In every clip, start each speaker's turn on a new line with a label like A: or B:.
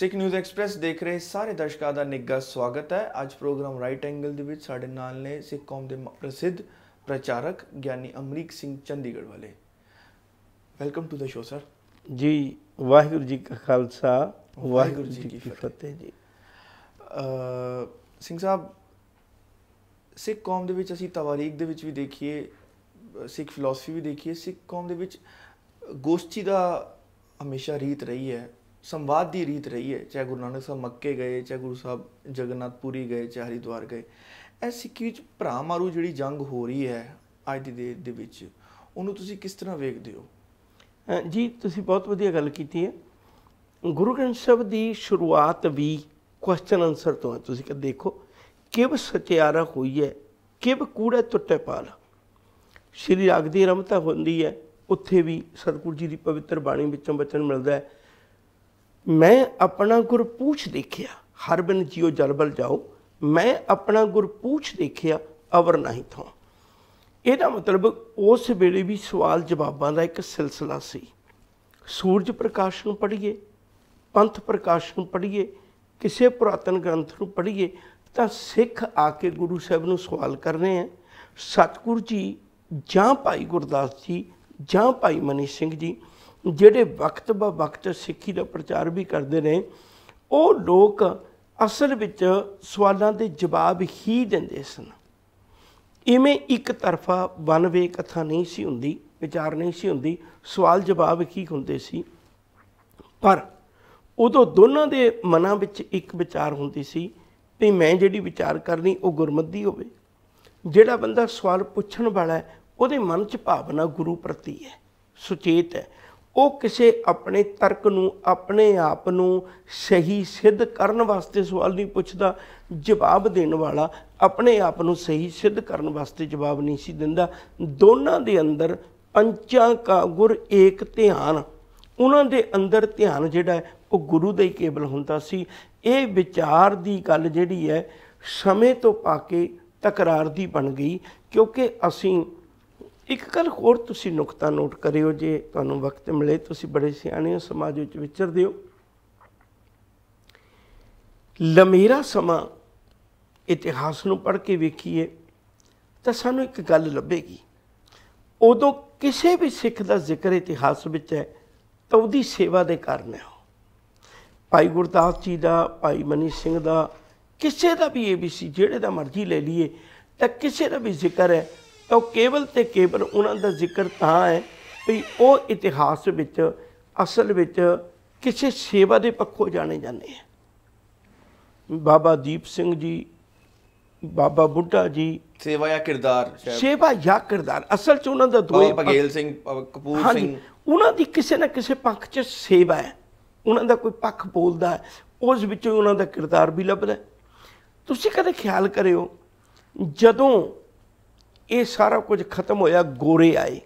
A: ਸਿੱਖ news express ਦੇਖ ਰਹੇ ਸਾਰੇ ਦਰਸ਼ਕਾਂ ਦਾ ਨਿੱਘਾ ਸਵਾਗਤ ਹੈ ਅੱਜ ਪ੍ਰੋਗਰਾਮ ਰਾਈਟ ਐਂਗਲ ਦੇ ਵਿੱਚ ਸਾਡੇ ਨਾਲ ਨੇ ਸਿੱਖ ਕੌਮ ਦੇ ਪ੍ਰਸਿੱਧ ਪ੍ਰਚਾਰਕ ਗਿਆਨੀ ਅਮਰੀਕ ਸਿੰਘ ਚੰਡੀਗੜ੍ਹ ਵਾਲੇ welcome to the show sir
B: ji Waheguru
A: ਜੀ ਕਾ ਖਾਲਸਾ ਵਾਹਿਗੁਰੂ ਜੀ ਕੀ ਫਤਿਹ ਜੀ ਅ ਸਿੰਘ ਸਾਹਿਬ ਸਿੱਖ ਕੌਮ ਦੇ ਵਿੱਚ ਅਸੀਂ ਤਵਾਰੀਖ ਦੇ ਵਿੱਚ ਵੀ ਦੇਖੀਏ ਸਿੱਖ ਫਿਲਾਸਫੀ ਵੀ ਦੇਖੀਏ ਸਿੱਖ ਕੌਮ ਦੇ ਵਿੱਚ ਗੋਸਤੀ ਦਾ ਹਮੇਸ਼ਾ ਰੀਤ ਰਹੀ ਹੈ ਸੰਵਾਦ ਦੀ ਰੀਤ ਰਹੀ ਹੈ ਚਾਹੇ ਗੁਰੂ ਨਾਨਕ ਸਾਹਿਬ ਮੱਕੇ ਗਏ ਚਾਹੇ ਗੁਰੂ ਸਾਹਿਬ ਜਗਨਨਾਥਪੁਰੀ ਗਏ ਚਾਹੇ ਹਰਿਦੁਆਰ ਗਏ ਐਸੀ ਸਿੱਖੀ ਵਿੱਚ ਭਰਾ ਮਾਰੂ ਜਿਹੜੀ ਜੰਗ ਹੋ ਰਹੀ ਹੈ ਅੱਜ ਦੀ ਡੇਟ ਦੇ ਵਿੱਚ ਉਹਨੂੰ ਤੁਸੀਂ ਕਿਸ ਤਰ੍ਹਾਂ ਵੇਖਦੇ ਹੋ ਜੀ ਤੁਸੀਂ ਬਹੁਤ ਵਧੀਆ ਗੱਲ ਕੀਤੀ ਹੈ
B: ਗੁਰੂ ਗ੍ਰੰਥ ਸਾਹਿਬ ਦੀ ਸ਼ੁਰੂਆਤ ਵੀ ਕੁਐਸਚਨ ਆਨਸਰ ਤੋਂ ਹੈ ਤੁਸੀਂ ਕਿ ਦੇਖੋ ਕਿਵ ਸਚਿਆਰਾ ਹੋਈ ਹੈ ਕਿਵ ਕੂੜਾ ਟੁੱਟੇ ਪਾਲ ਸ਼੍ਰੀ ਰਾਗ ਦੀ ਰਮਤਾ ਹੁੰਦੀ ਹੈ ਉੱਥੇ ਵੀ ਸਤਿਗੁਰੂ ਜੀ ਦੀ ਪਵਿੱਤਰ ਬਾਣੀ ਵਿੱਚੋਂ ਬਚਨ ਮਿਲਦਾ ਹੈ ਮੈਂ ਆਪਣਾ ਗੁਰ ਪੂਛ ਦੇਖਿਆ ਹਰ ਬਿਨ ਜਿਉ ਜਲਬਲ ਜਾਓ ਮੈਂ ਆਪਣਾ ਗੁਰ ਪੂਛ ਦੇਖਿਆ ਅਵਰ ਨਹੀਂ ਥੋ ਇਹਦਾ ਮਤਲਬ ਉਸ ਵੇਲੇ ਵੀ ਸਵਾਲ ਜਵਾਬਾਂ ਦਾ ਇੱਕ ਸਿਲਸਿਲਾ ਸੀ ਸੂਰਜ ਪ੍ਰਕਾਸ਼ ਨੂੰ ਪੜ੍ਹੀਏ ਪੰਥ ਪ੍ਰਕਾਸ਼ ਨੂੰ ਪੜ੍ਹੀਏ ਕਿਸੇ ਪੁਰਾਤਨ ਗ੍ਰੰਥ ਨੂੰ ਪੜ੍ਹੀਏ ਤਾਂ ਸਿੱਖ ਆ ਕੇ ਗੁਰੂ ਸਾਹਿਬ ਨੂੰ ਸਵਾਲ ਕਰ ਰਹੇ ਆ ਸਤਿਗੁਰੂ ਜੀ ਜਾਂ ਭਾਈ ਗੁਰਦਾਸ ਜੀ ਜਾਂ ਭਾਈ ਮਨੀ ਸਿੰਘ ਜੀ ਜਿਹੜੇ ਵਕਤ ਬਾ ਵਕਤ ਸਿੱਖੀ ਦਾ ਪ੍ਰਚਾਰ ਵੀ ਕਰਦੇ ਨੇ ਉਹ ਲੋਕ ਅਸਲ ਵਿੱਚ ਸਵਾਲਾਂ ਦੇ ਜਵਾਬ ਹੀ ਦਿੰਦੇ ਸਨ ਇਵੇਂ ਇੱਕ ਤਰਫਾ ਵਨਵੇ ਕਥਾ ਨਹੀਂ ਸੀ ਹੁੰਦੀ ਵਿਚਾਰ ਨਹੀਂ ਸੀ ਹੁੰਦੀ ਸਵਾਲ ਜਵਾਬ ਕੀ ਹੁੰਦੇ ਸੀ ਪਰ ਉਦੋਂ ਦੋਨਾਂ ਦੇ ਮਨਾਂ ਵਿੱਚ ਇੱਕ ਵਿਚਾਰ ਹੁੰਦੀ ਸੀ ਵੀ ਮੈਂ ਜਿਹੜੀ ਵਿਚਾਰ ਕਰਨੀ ਉਹ ਗੁਰਮਤਿ ਹੋਵੇ ਜਿਹੜਾ ਬੰਦਾ ਸਵਾਲ ਪੁੱਛਣ ਵਾਲਾ ਹੈ ਉਹਦੇ ਮਨ 'ਚ ਭਾਵਨਾ ਗੁਰੂ ਪ੍ਰਤੀ ਹੈ ਸੁਚੇਤ ਹੈ ਉਹ ਕਿਸੇ ਆਪਣੇ ਤਰਕ ਨੂੰ ਆਪਣੇ ਆਪ ਨੂੰ ਸਹੀ ਸਿੱਧ ਕਰਨ ਵਾਸਤੇ ਸਵਾਲ ਨਹੀਂ ਪੁੱਛਦਾ ਜਵਾਬ ਦੇਣ ਵਾਲਾ ਆਪਣੇ ਆਪ ਨੂੰ ਸਹੀ ਸਿੱਧ ਕਰਨ ਵਾਸਤੇ ਜਵਾਬ ਨਹੀਂ ਸੀ ਦਿੰਦਾ ਦੋਨਾਂ ਦੇ ਅੰਦਰ ਪੰਚਾਂ ਕਾ ਗੁਰ ਏਕ ਧਿਆਨ ਉਹਨਾਂ ਦੇ ਅੰਦਰ ਧਿਆਨ ਜਿਹੜਾ ਉਹ ਗੁਰੂ ਦਾ ਹੀ ਕੇਵਲ ਹੁੰਦਾ ਸੀ ਇਹ ਵਿਚਾਰ ਦੀ ਗੱਲ ਜਿਹੜੀ ਹੈ ਸਮੇਂ ਤੋਂ ਪਾ ਕੇ ਤਕਰਾਰ ਦੀ ਬਣ ਗਈ ਕਿਉਂਕਿ ਅਸੀਂ ਇੱਕ ਗੱਲ ਹੋਰ ਤੁਸੀਂ ਨੁਕਤਾ ਨੋਟ ਕਰਿਓ ਜੇ ਤੁਹਾਨੂੰ ਵਕਤ ਮਿਲੇ ਤੁਸੀਂ ਬੜੇ ਸਿਆਣੇ ਹੋ ਸਮਾਜ ਵਿੱਚ ਵਿਚਰਦੇ ਹੋ ਲਮੀਰਾ ਸਮਾਂ ਇਤਿਹਾਸ ਨੂੰ ਪੜ੍ਹ ਕੇ ਵੇਖੀਏ ਤਾਂ ਸਾਨੂੰ ਇੱਕ ਗੱਲ ਲੱਭੇਗੀ ਉਦੋਂ ਕਿਸੇ ਵੀ ਸਿੱਖ ਦਾ ਜ਼ਿਕਰ ਇਤਿਹਾਸ ਵਿੱਚ ਹੈ ਤਾਂ ਉਹਦੀ ਸੇਵਾ ਦੇ ਕਾਰਨ ਹੈ ਭਾਈ ਗੁਰਦਾਸ ਜੀ ਦਾ ਭਾਈ ਮਨੀ ਸਿੰਘ ਦਾ ਕਿਸੇ ਦਾ ਵੀ ਏਬੀਸੀ ਜਿਹੜੇ ਦਾ ਮਰਜ਼ੀ ਲੈ ਲਈਏ ਤਾਂ ਕਿਸੇ ਦਾ ਵੀ ਜ਼ਿਕਰ ਹੈ ਉਹ ਕੇਵਲ ਤੇ ਕੇਵਲ ਉਹਨਾਂ ਦਾ ਜ਼ਿਕਰ ਤਾਂ ਹੈ ਵੀ ਉਹ ਇਤਿਹਾਸ ਵਿੱਚ ਅਸਲ ਵਿੱਚ ਕਿਸੇ ਸੇਵਾ ਦੇ ਪੱਖੋਂ ਜਾਣੇ ਜਾਂਦੇ ਆ ਬਾਬਾ ਦੀਪ ਸਿੰਘ ਜੀ
A: ਬਾਬਾ ਬੁੱਢਾ ਜੀ ਸੇਵਾ ਜਾਂ ਕਿਰਦਾਰ
B: ਸੇਵਾ ਜਾਂ ਕਿਰਦਾਰ ਅਸਲ 'ਚ ਉਹਨਾਂ ਦਾ
A: ਦੋਏ ਬਗੇਲ ਸਿੰਘ ਕਪੂਰ ਸਿੰਘ
B: ਉਹਨਾਂ ਦੀ ਕਿਸੇ ਨਾ ਕਿਸੇ ਪੱਖ 'ਚ ਸੇਵਾ ਹੈ ਉਹਨਾਂ ਦਾ ਕੋਈ ਪੱਖ ਬੋਲਦਾ ਉਸ ਵਿੱਚੋਂ ਉਹਨਾਂ ਦਾ ਕਿਰਦਾਰ ਵੀ ਲੱਭਦਾ ਤੁਸੀਂ ਕਦੇ ਖਿਆਲ ਕਰਿਓ ਜਦੋਂ ਇਹ ਸਾਰਾ ਕੁਝ ਖਤਮ ਹੋਇਆ ਗੋਰੇ ਆਏ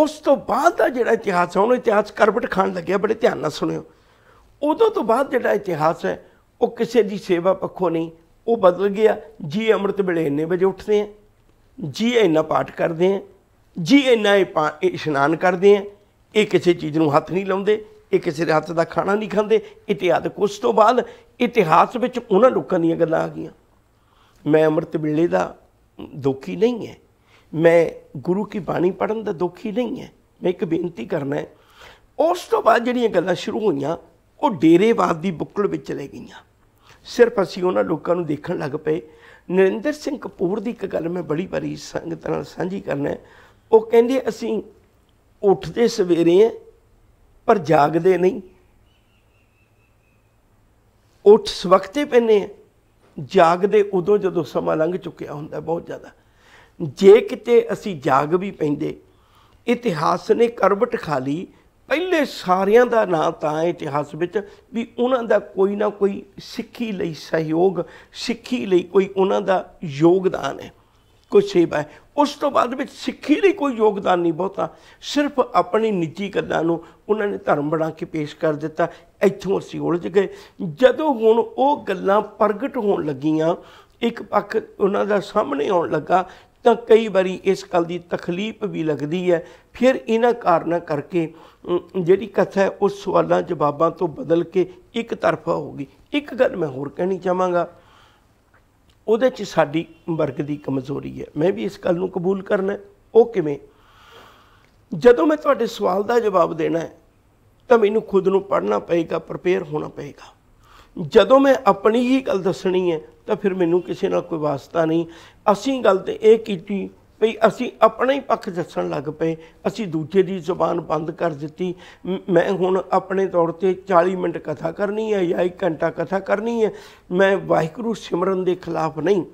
B: ਉਸ ਤੋਂ ਬਾਅਦ ਦਾ ਜਿਹੜਾ ਇਤਿਹਾਸ ਹੈ ਉਹਨੂੰ ਇਤਿਹਾਸ ਕਰਵਟ ਖਾਣ ਲੱਗਿਆ ਬੜੇ ਧਿਆਨ ਨਾਲ ਸੁਣਿਓ ਉਦੋਂ ਤੋਂ ਬਾਅਦ ਜਿਹੜਾ ਇਤਿਹਾਸ ਹੈ ਉਹ ਕਿਸੇ ਦੀ ਸੇਵਾ ਪੱਖੋਂ ਨਹੀਂ ਉਹ ਬਦਲ ਗਿਆ ਜੀ ਅੰਮ੍ਰਿਤ ਵੇਲੇ ਇੰਨੇ ਵਜੇ ਉੱਠਦੇ ਆ ਜੀ ਇੰਨਾ ਪਾਠ ਕਰਦੇ ਆ ਜੀ ਇੰਨਾ ਇਸ਼ਨਾਨ ਕਰਦੇ ਆ ਇਹ ਕਿਸੇ ਚੀਜ਼ ਨੂੰ ਹੱਥ ਨਹੀਂ ਲਾਉਂਦੇ ਇਹ ਕਿਸੇ ਦੇ ਹੱਥ ਦਾ ਖਾਣਾ ਨਹੀਂ ਖਾਂਦੇ ਇਤਿਹਾਸ ਕੁਝ ਤੋਂ ਬਾਅਦ ਇਤਿਹਾਸ ਵਿੱਚ ਉਹਨਾਂ ਲੋਕਾਂ ਦੀਆਂ ਗੱਲਾਂ ਆ ਗਈਆਂ ਮੈਂ ਅੰਮ੍ਰਿਤ ਵੇਲੇ ਦਾ ਦੁਖੀ ਨਹੀਂ ਹੈ ਮੈਂ ਗੁਰੂ ਕੀ ਬਾਣੀ ਪੜਨ ਦਾ ਦੁਖੀ ਨਹੀਂ ਹੈ ਮੈਂ ਇੱਕ ਬੇਨਤੀ ਕਰਨਾ ਹੈ ਉਸ ਤੋਂ ਬਾਅਦ ਜਿਹੜੀਆਂ ਗੱਲਾਂ ਸ਼ੁਰੂ ਹੋਈਆਂ ਉਹ ਡੇਰੇਵਾਦ ਦੀ ਬੁੱਕਲ ਵਿੱਚ ਚਲੇ ਗਈਆਂ ਸਿਰਫ ਅਸੀਂ ਉਹਨਾਂ ਲੋਕਾਂ ਨੂੰ ਦੇਖਣ ਲੱਗ ਪਏ ਨਰਿੰਦਰ ਸਿੰਘ ਕਪੂਰ ਦੀ ਇੱਕ ਗੱਲ ਮੈਂ ਬੜੀ ਵਾਰੀ ਸੰਗਤ ਨਾਲ ਸਾਂਝੀ ਕਰਨਾ ਉਹ ਕਹਿੰਦੇ ਅਸੀਂ ਉੱਠਦੇ ਸਵੇਰੇ ਆ ਪਰ ਜਾਗਦੇ ਨਹੀਂ ਉੱਠ ਸਵਖਤੇ ਪੈਨੇ ਆ ਜਾਗਦੇ ਉਦੋਂ ਜਦੋਂ ਸਮਾਂ ਲੰਘ ਚੁੱਕਿਆ ਹੁੰਦਾ ਬਹੁਤ ਜ਼ਿਆਦਾ ਜੇ ਕਿਤੇ ਅਸੀਂ ਜਾਗ ਵੀ ਪੈਂਦੇ ਇਤਿਹਾਸ ਨੇ ਕਰਵਟ ਖਾ ਲਈ ਪਹਿਲੇ ਸਾਰਿਆਂ ਦਾ ਨਾਂ ਤਾਂ ਇਤਿਹਾਸ ਵਿੱਚ ਵੀ ਉਹਨਾਂ ਦਾ ਕੋਈ ਨਾ ਕੋਈ ਸਿੱਖੀ ਲਈ ਸਹਿਯੋਗ ਸਿੱਖੀ ਲਈ ਕੋਈ ਉਹਨਾਂ ਦਾ ਯੋਗਦਾਨ ਹੈ ਕੋਈ ਸੇਵਾ ਹੈ ਉਸ ਤੋਂ ਬਾਅਦ ਵਿੱਚ ਸਿੱਖੀ ਲਈ ਕੋਈ ਯੋਗਦਾਨ ਨਹੀਂ ਬਹੁਤਾ ਸਿਰਫ ਆਪਣੀ ਨਿੱਜੀ ਕੱਦਾਂ ਨੂੰ ਉਹਨਾਂ ਨੇ ਧਰਮ ਬਣਾ ਕੇ ਪੇਸ਼ ਕਰ ਦਿੱਤਾ ਇੱਥੋਂ ਅਸੀਂ ਉਲਝ ਗਏ ਜਦੋਂ ਹੁਣ ਉਹ ਗੱਲਾਂ ਪ੍ਰਗਟ ਹੋਣ ਲੱਗੀਆਂ ਇੱਕ ਪੱਖ ਉਹਨਾਂ ਦਾ ਸਾਹਮਣੇ ਆਉਣ ਲੱਗਾ ਤਾਂ ਕਈ ਵਾਰੀ ਇਸ ਗੱਲ ਦੀ ਤਕਲੀਫ ਵੀ ਲੱਗਦੀ ਹੈ ਫਿਰ ਇਹਨਾਂ ਕਾਰਨਾਂ ਕਰਕੇ ਜਿਹੜੀ ਕਥਾ ਉਸ ਸਵਾਲਾਂ ਜਵਾਬਾਂ ਤੋਂ ਬਦਲ ਕੇ ਇੱਕ ਤਰਫਾ ਹੋ ਗਈ ਇੱਕ ਗੱਲ ਮੈਂ ਹੋਰ ਕਹਿਣੀ ਚਾਹਾਂਗਾ ਉਹਦੇ 'ਚ ਸਾਡੀ ਵਰਗ ਦੀ ਕਮਜ਼ੋਰੀ ਹੈ ਮੈਂ ਵੀ ਇਸ ਗੱਲ ਨੂੰ ਕਬੂਲ ਕਰਨਾ ਉਹ ਕਿਵੇਂ ਜਦੋਂ ਮੈਂ ਤੁਹਾਡੇ ਸਵਾਲ ਦਾ ਜਵਾਬ ਦੇਣਾ ਹੈ ਤਾਂ ਮੈਨੂੰ ਖੁਦ ਨੂੰ ਪੜ੍ਹਨਾ ਪਏਗਾ ਪ੍ਰਪੇਅਰ ਹੋਣਾ ਪਏਗਾ ਜਦੋਂ ਮੈਂ ਆਪਣੀ ਹੀ ਗੱਲ ਦੱਸਣੀ ਹੈ ਤਾਂ ਫਿਰ ਮੈਨੂੰ ਕਿਸੇ ਨਾਲ ਕੋਈ ਵਾਸਤਾ ਨਹੀਂ ਅਸੀਂ ਗੱਲ ਤੇ ਇਹ ਕੀਤੀ ਭਈ ਅਸੀਂ ਆਪਣਾ ਹੀ ਪੱਖ ਦੱਸਣ ਲੱਗ ਪਏ ਅਸੀਂ ਦੂਜੇ ਦੀ ਜ਼ੁਬਾਨ ਬੰਦ ਕਰ ਦਿੱਤੀ ਮੈਂ ਹੁਣ ਆਪਣੇ ਤੌਰ ਤੇ 40 ਮਿੰਟ ਕਥਾ ਕਰਨੀ ਹੈ ਜਾਂ 1 ਘੰਟਾ ਕਥਾ ਕਰਨੀ ਹੈ ਮੈਂ ਵਾਹਿਗੁਰੂ ਸਿਮਰਨ ਦੇ ਖਿਲਾਫ ਨਹੀਂ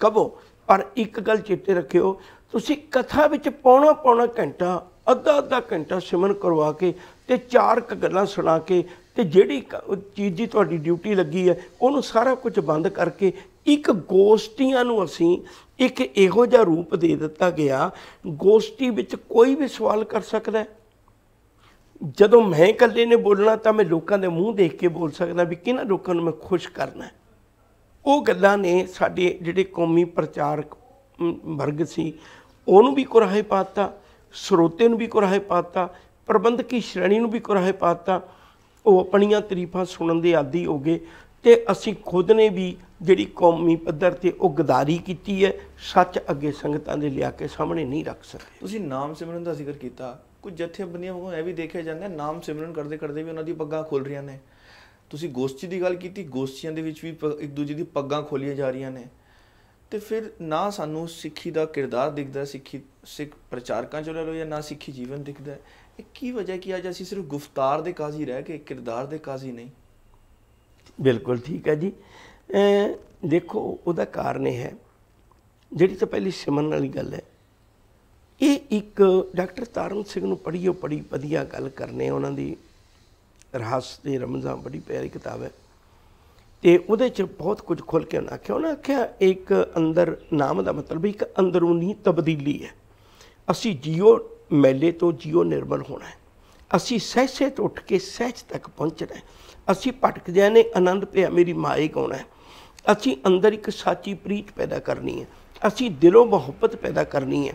B: ਕਹੋ ਪਰ ਇੱਕ ਗੱਲ ਚੇਤੇ ਰੱਖਿਓ ਤੁਸੀਂ ਕਥਾ ਵਿੱਚ ਪੌਣਾ ਪੌਣਾ ਘੰਟਾ ਅੱਧਾ ਅੱਧਾ ਘੰਟਾ ਸਿਮਰਨ ਕਰਵਾ ਕੇ ਤੇ ਚਾਰ ਕ ਗੱਲਾਂ ਸੁਣਾ ਕੇ ਤੇ ਜਿਹੜੀ ਚੀਜ਼ ਦੀ ਤੁਹਾਡੀ ਡਿਊਟੀ ਲੱਗੀ ਹੈ ਉਹਨੂੰ ਸਾਰਾ ਕੁਝ ਬੰਦ ਕਰਕੇ ਇੱਕ ਗੋਸ਼ਟੀਆਂ ਨੂੰ ਅਸੀਂ ਇੱਕ ਇਹੋ ਜਿਹਾ ਰੂਪ ਦੇ ਦਿੱਤਾ ਗਿਆ ਗੋਸ਼ਟੀ ਵਿੱਚ ਕੋਈ ਵੀ ਸਵਾਲ ਕਰ ਸਕਦਾ ਹੈ ਜਦੋਂ ਮੈਂ ਇਕੱਲੇ ਨੇ ਬੋਲਣਾ ਤਾਂ ਮੈਂ ਲੋਕਾਂ ਦੇ ਮੂੰਹ ਦੇਖ ਕੇ ਬੋਲ ਸਕਦਾ ਵੀ ਕਿਹਨਾਂ ਲੋਕਾਂ ਨੂੰ ਮੈਂ ਖੁਸ਼ ਕਰਨਾ ਉਹ ਗੱਲਾਂ ਨੇ ਸਾਡੇ ਜਿਹੜੇ ਕੌਮੀ ਪ੍ਰਚਾਰਕ ਵਰਗ ਸੀ ਉਹਨੂੰ ਵੀ ਕੁਰਾਹੇ ਪਾਤਾ ਸਰੋਤੇ ਨੂੰ ਵੀ ਕੁਰਾਹੇ ਪਾਤਾ ਪ੍ਰਬੰਧਕੀ ਸ਼੍ਰੇਣੀ ਨੂੰ ਵੀ ਕੁਰਾਹੇ ਪਾਤਾ ਉਹ ਆਪਣੀਆਂ ਤਾਰੀਫਾਂ ਸੁਣਨ ਦੇ ਆਦੀ ਹੋ ਗਏ ਤੇ ਅਸੀਂ ਖੁਦ ਨੇ ਵੀ ਜਿਹੜੀ ਕੌਮੀ ਪੱਧਰ ਤੇ ਉਹ ਗਦਾਰੀ ਕੀਤੀ ਹੈ ਸੱਚ ਅੱਗੇ ਸੰਗਤਾਂ ਦੇ ਲਿਆ ਕੇ ਸਾਹਮਣੇ ਨਹੀਂ ਰੱਖ
A: ਸਕਦੇ ਤੁਸੀਂ ਨਾਮ ਸਿਮਰਨ ਦਾ ਜ਼ਿਕਰ ਕੀਤਾ ਕੁਝ ਜਥੇਬੰਦੀਆਂ ਵਾਂਗੂ ਇਹ ਵੀ ਦੇਖਿਆ ਜਾਂਦਾ ਨਾਮ ਸਿਮਰਨ ਕਰਦੇ ਕਰਦੇ ਵੀ ਉਹਨਾਂ ਦੀ ਪੱਗਾਂ ਖੁੱਲ ਰਹੀਆਂ ਨੇ ਤੁਸੀਂ ਗੋਸ਼ਟੀ ਦੀ ਗੱਲ ਕੀਤੀ ਗੋਸ਼ਤੀਆਂ ਦੇ ਵਿੱਚ ਵੀ ਇੱਕ ਦੂਜੇ ਦੀ ਪੱਗਾਂ ਖੋਲੀਆਂ ਜਾ ਰਹੀਆਂ ਨੇ ਤੇ ਫਿਰ ਨਾ ਸਾਨੂੰ ਸਿੱਖੀ ਦਾ ਕਿਰਦਾਰ ਦਿਖਦਾ ਸਿੱਖੀ ਸਿੱਖ ਪ੍ਰਚਾਰਕਾਂ ਚੋਂ ਲੈ ਲਓ ਜਾਂ ਨਾ ਸਿੱਖੀ ਜੀਵਨ ਦਿਖਦਾ ਇਹ ਕੀ ਵਜ੍ਹਾ ਕਿ ਅੱਜ ਅਸੀਂ ਸਿਰਫ ਗੁਫਤਾਰ ਦੇ ਕਾਜ਼ੀ ਰਹਿ ਕੇ ਕਿਰਦਾਰ ਦੇ ਕਾਜ਼ੀ ਨਹੀਂ
B: ਬਿਲਕੁਲ ਠੀਕ ਹੈ ਜੀ ਦੇਖੋ ਉਹਦਾ ਕਾਰਨ ਇਹ ਹੈ ਜਿਹੜੀ ਤਾਂ ਪਹਿਲੀ ਸਿਮਰਨ ਵਾਲੀ ਗੱਲ ਹੈ ਇਹ ਇੱਕ ਡਾਕਟਰ ਤਾਰਨ ਸਿੰਘ ਨੂੰ ਪੜ੍ਹੀਓ ਪੜੀ ਵਧੀਆ ਗੱਲ ਕਰਨੇ ਉਹਨਾਂ ਦੀ ਰਹੱਸ ਤੇ ਰਮਜ਼ਾਂ ਬੜੀ ਪਿਆਰੀ ਕਿਤਾਬ ਹੈ ਤੇ ਉਹਦੇ ਚ ਬਹੁਤ ਕੁਝ ਖੁੱਲ ਕੇ ਉਹਨਾਂ ਆਖਿਆ ਉਹਨਾਂ ਆਖਿਆ ਇੱਕ ਅੰਦਰ ਨਾਮ ਦਾ ਮਤਲਬ ਇੱਕ ਅੰਦਰੂਨੀ ਤਬਦੀਲੀ ਹੈ ਅਸੀਂ ਜੀਓ ਮੈਲੇ ਤੋਂ ਜੀਓ ਨਿਰਮਲ ਹੋਣਾ ਹੈ ਅਸੀਂ ਸਹਿਸੇ ਤੋਂ ਉੱਠ ਕੇ ਸਹਿਜ ਤੱਕ ਪਹੁੰਚਣਾ ਹੈ ਅਸੀਂ ਭਟਕਦੇ ਨੇ ਆਨੰਦ ਪਿਆ ਮੇਰੀ ਮਾਏ ਕੌਣ ਹੈ ਅਸੀਂ ਅੰਦਰ ਇੱਕ ਸਾਚੀ ਪ੍ਰੀਤ ਪੈਦਾ ਕਰਨੀ ਹੈ ਅਸੀਂ ਦਿਲੋਂ ਮੁਹੱਬਤ ਪੈਦਾ ਕਰਨੀ ਹੈ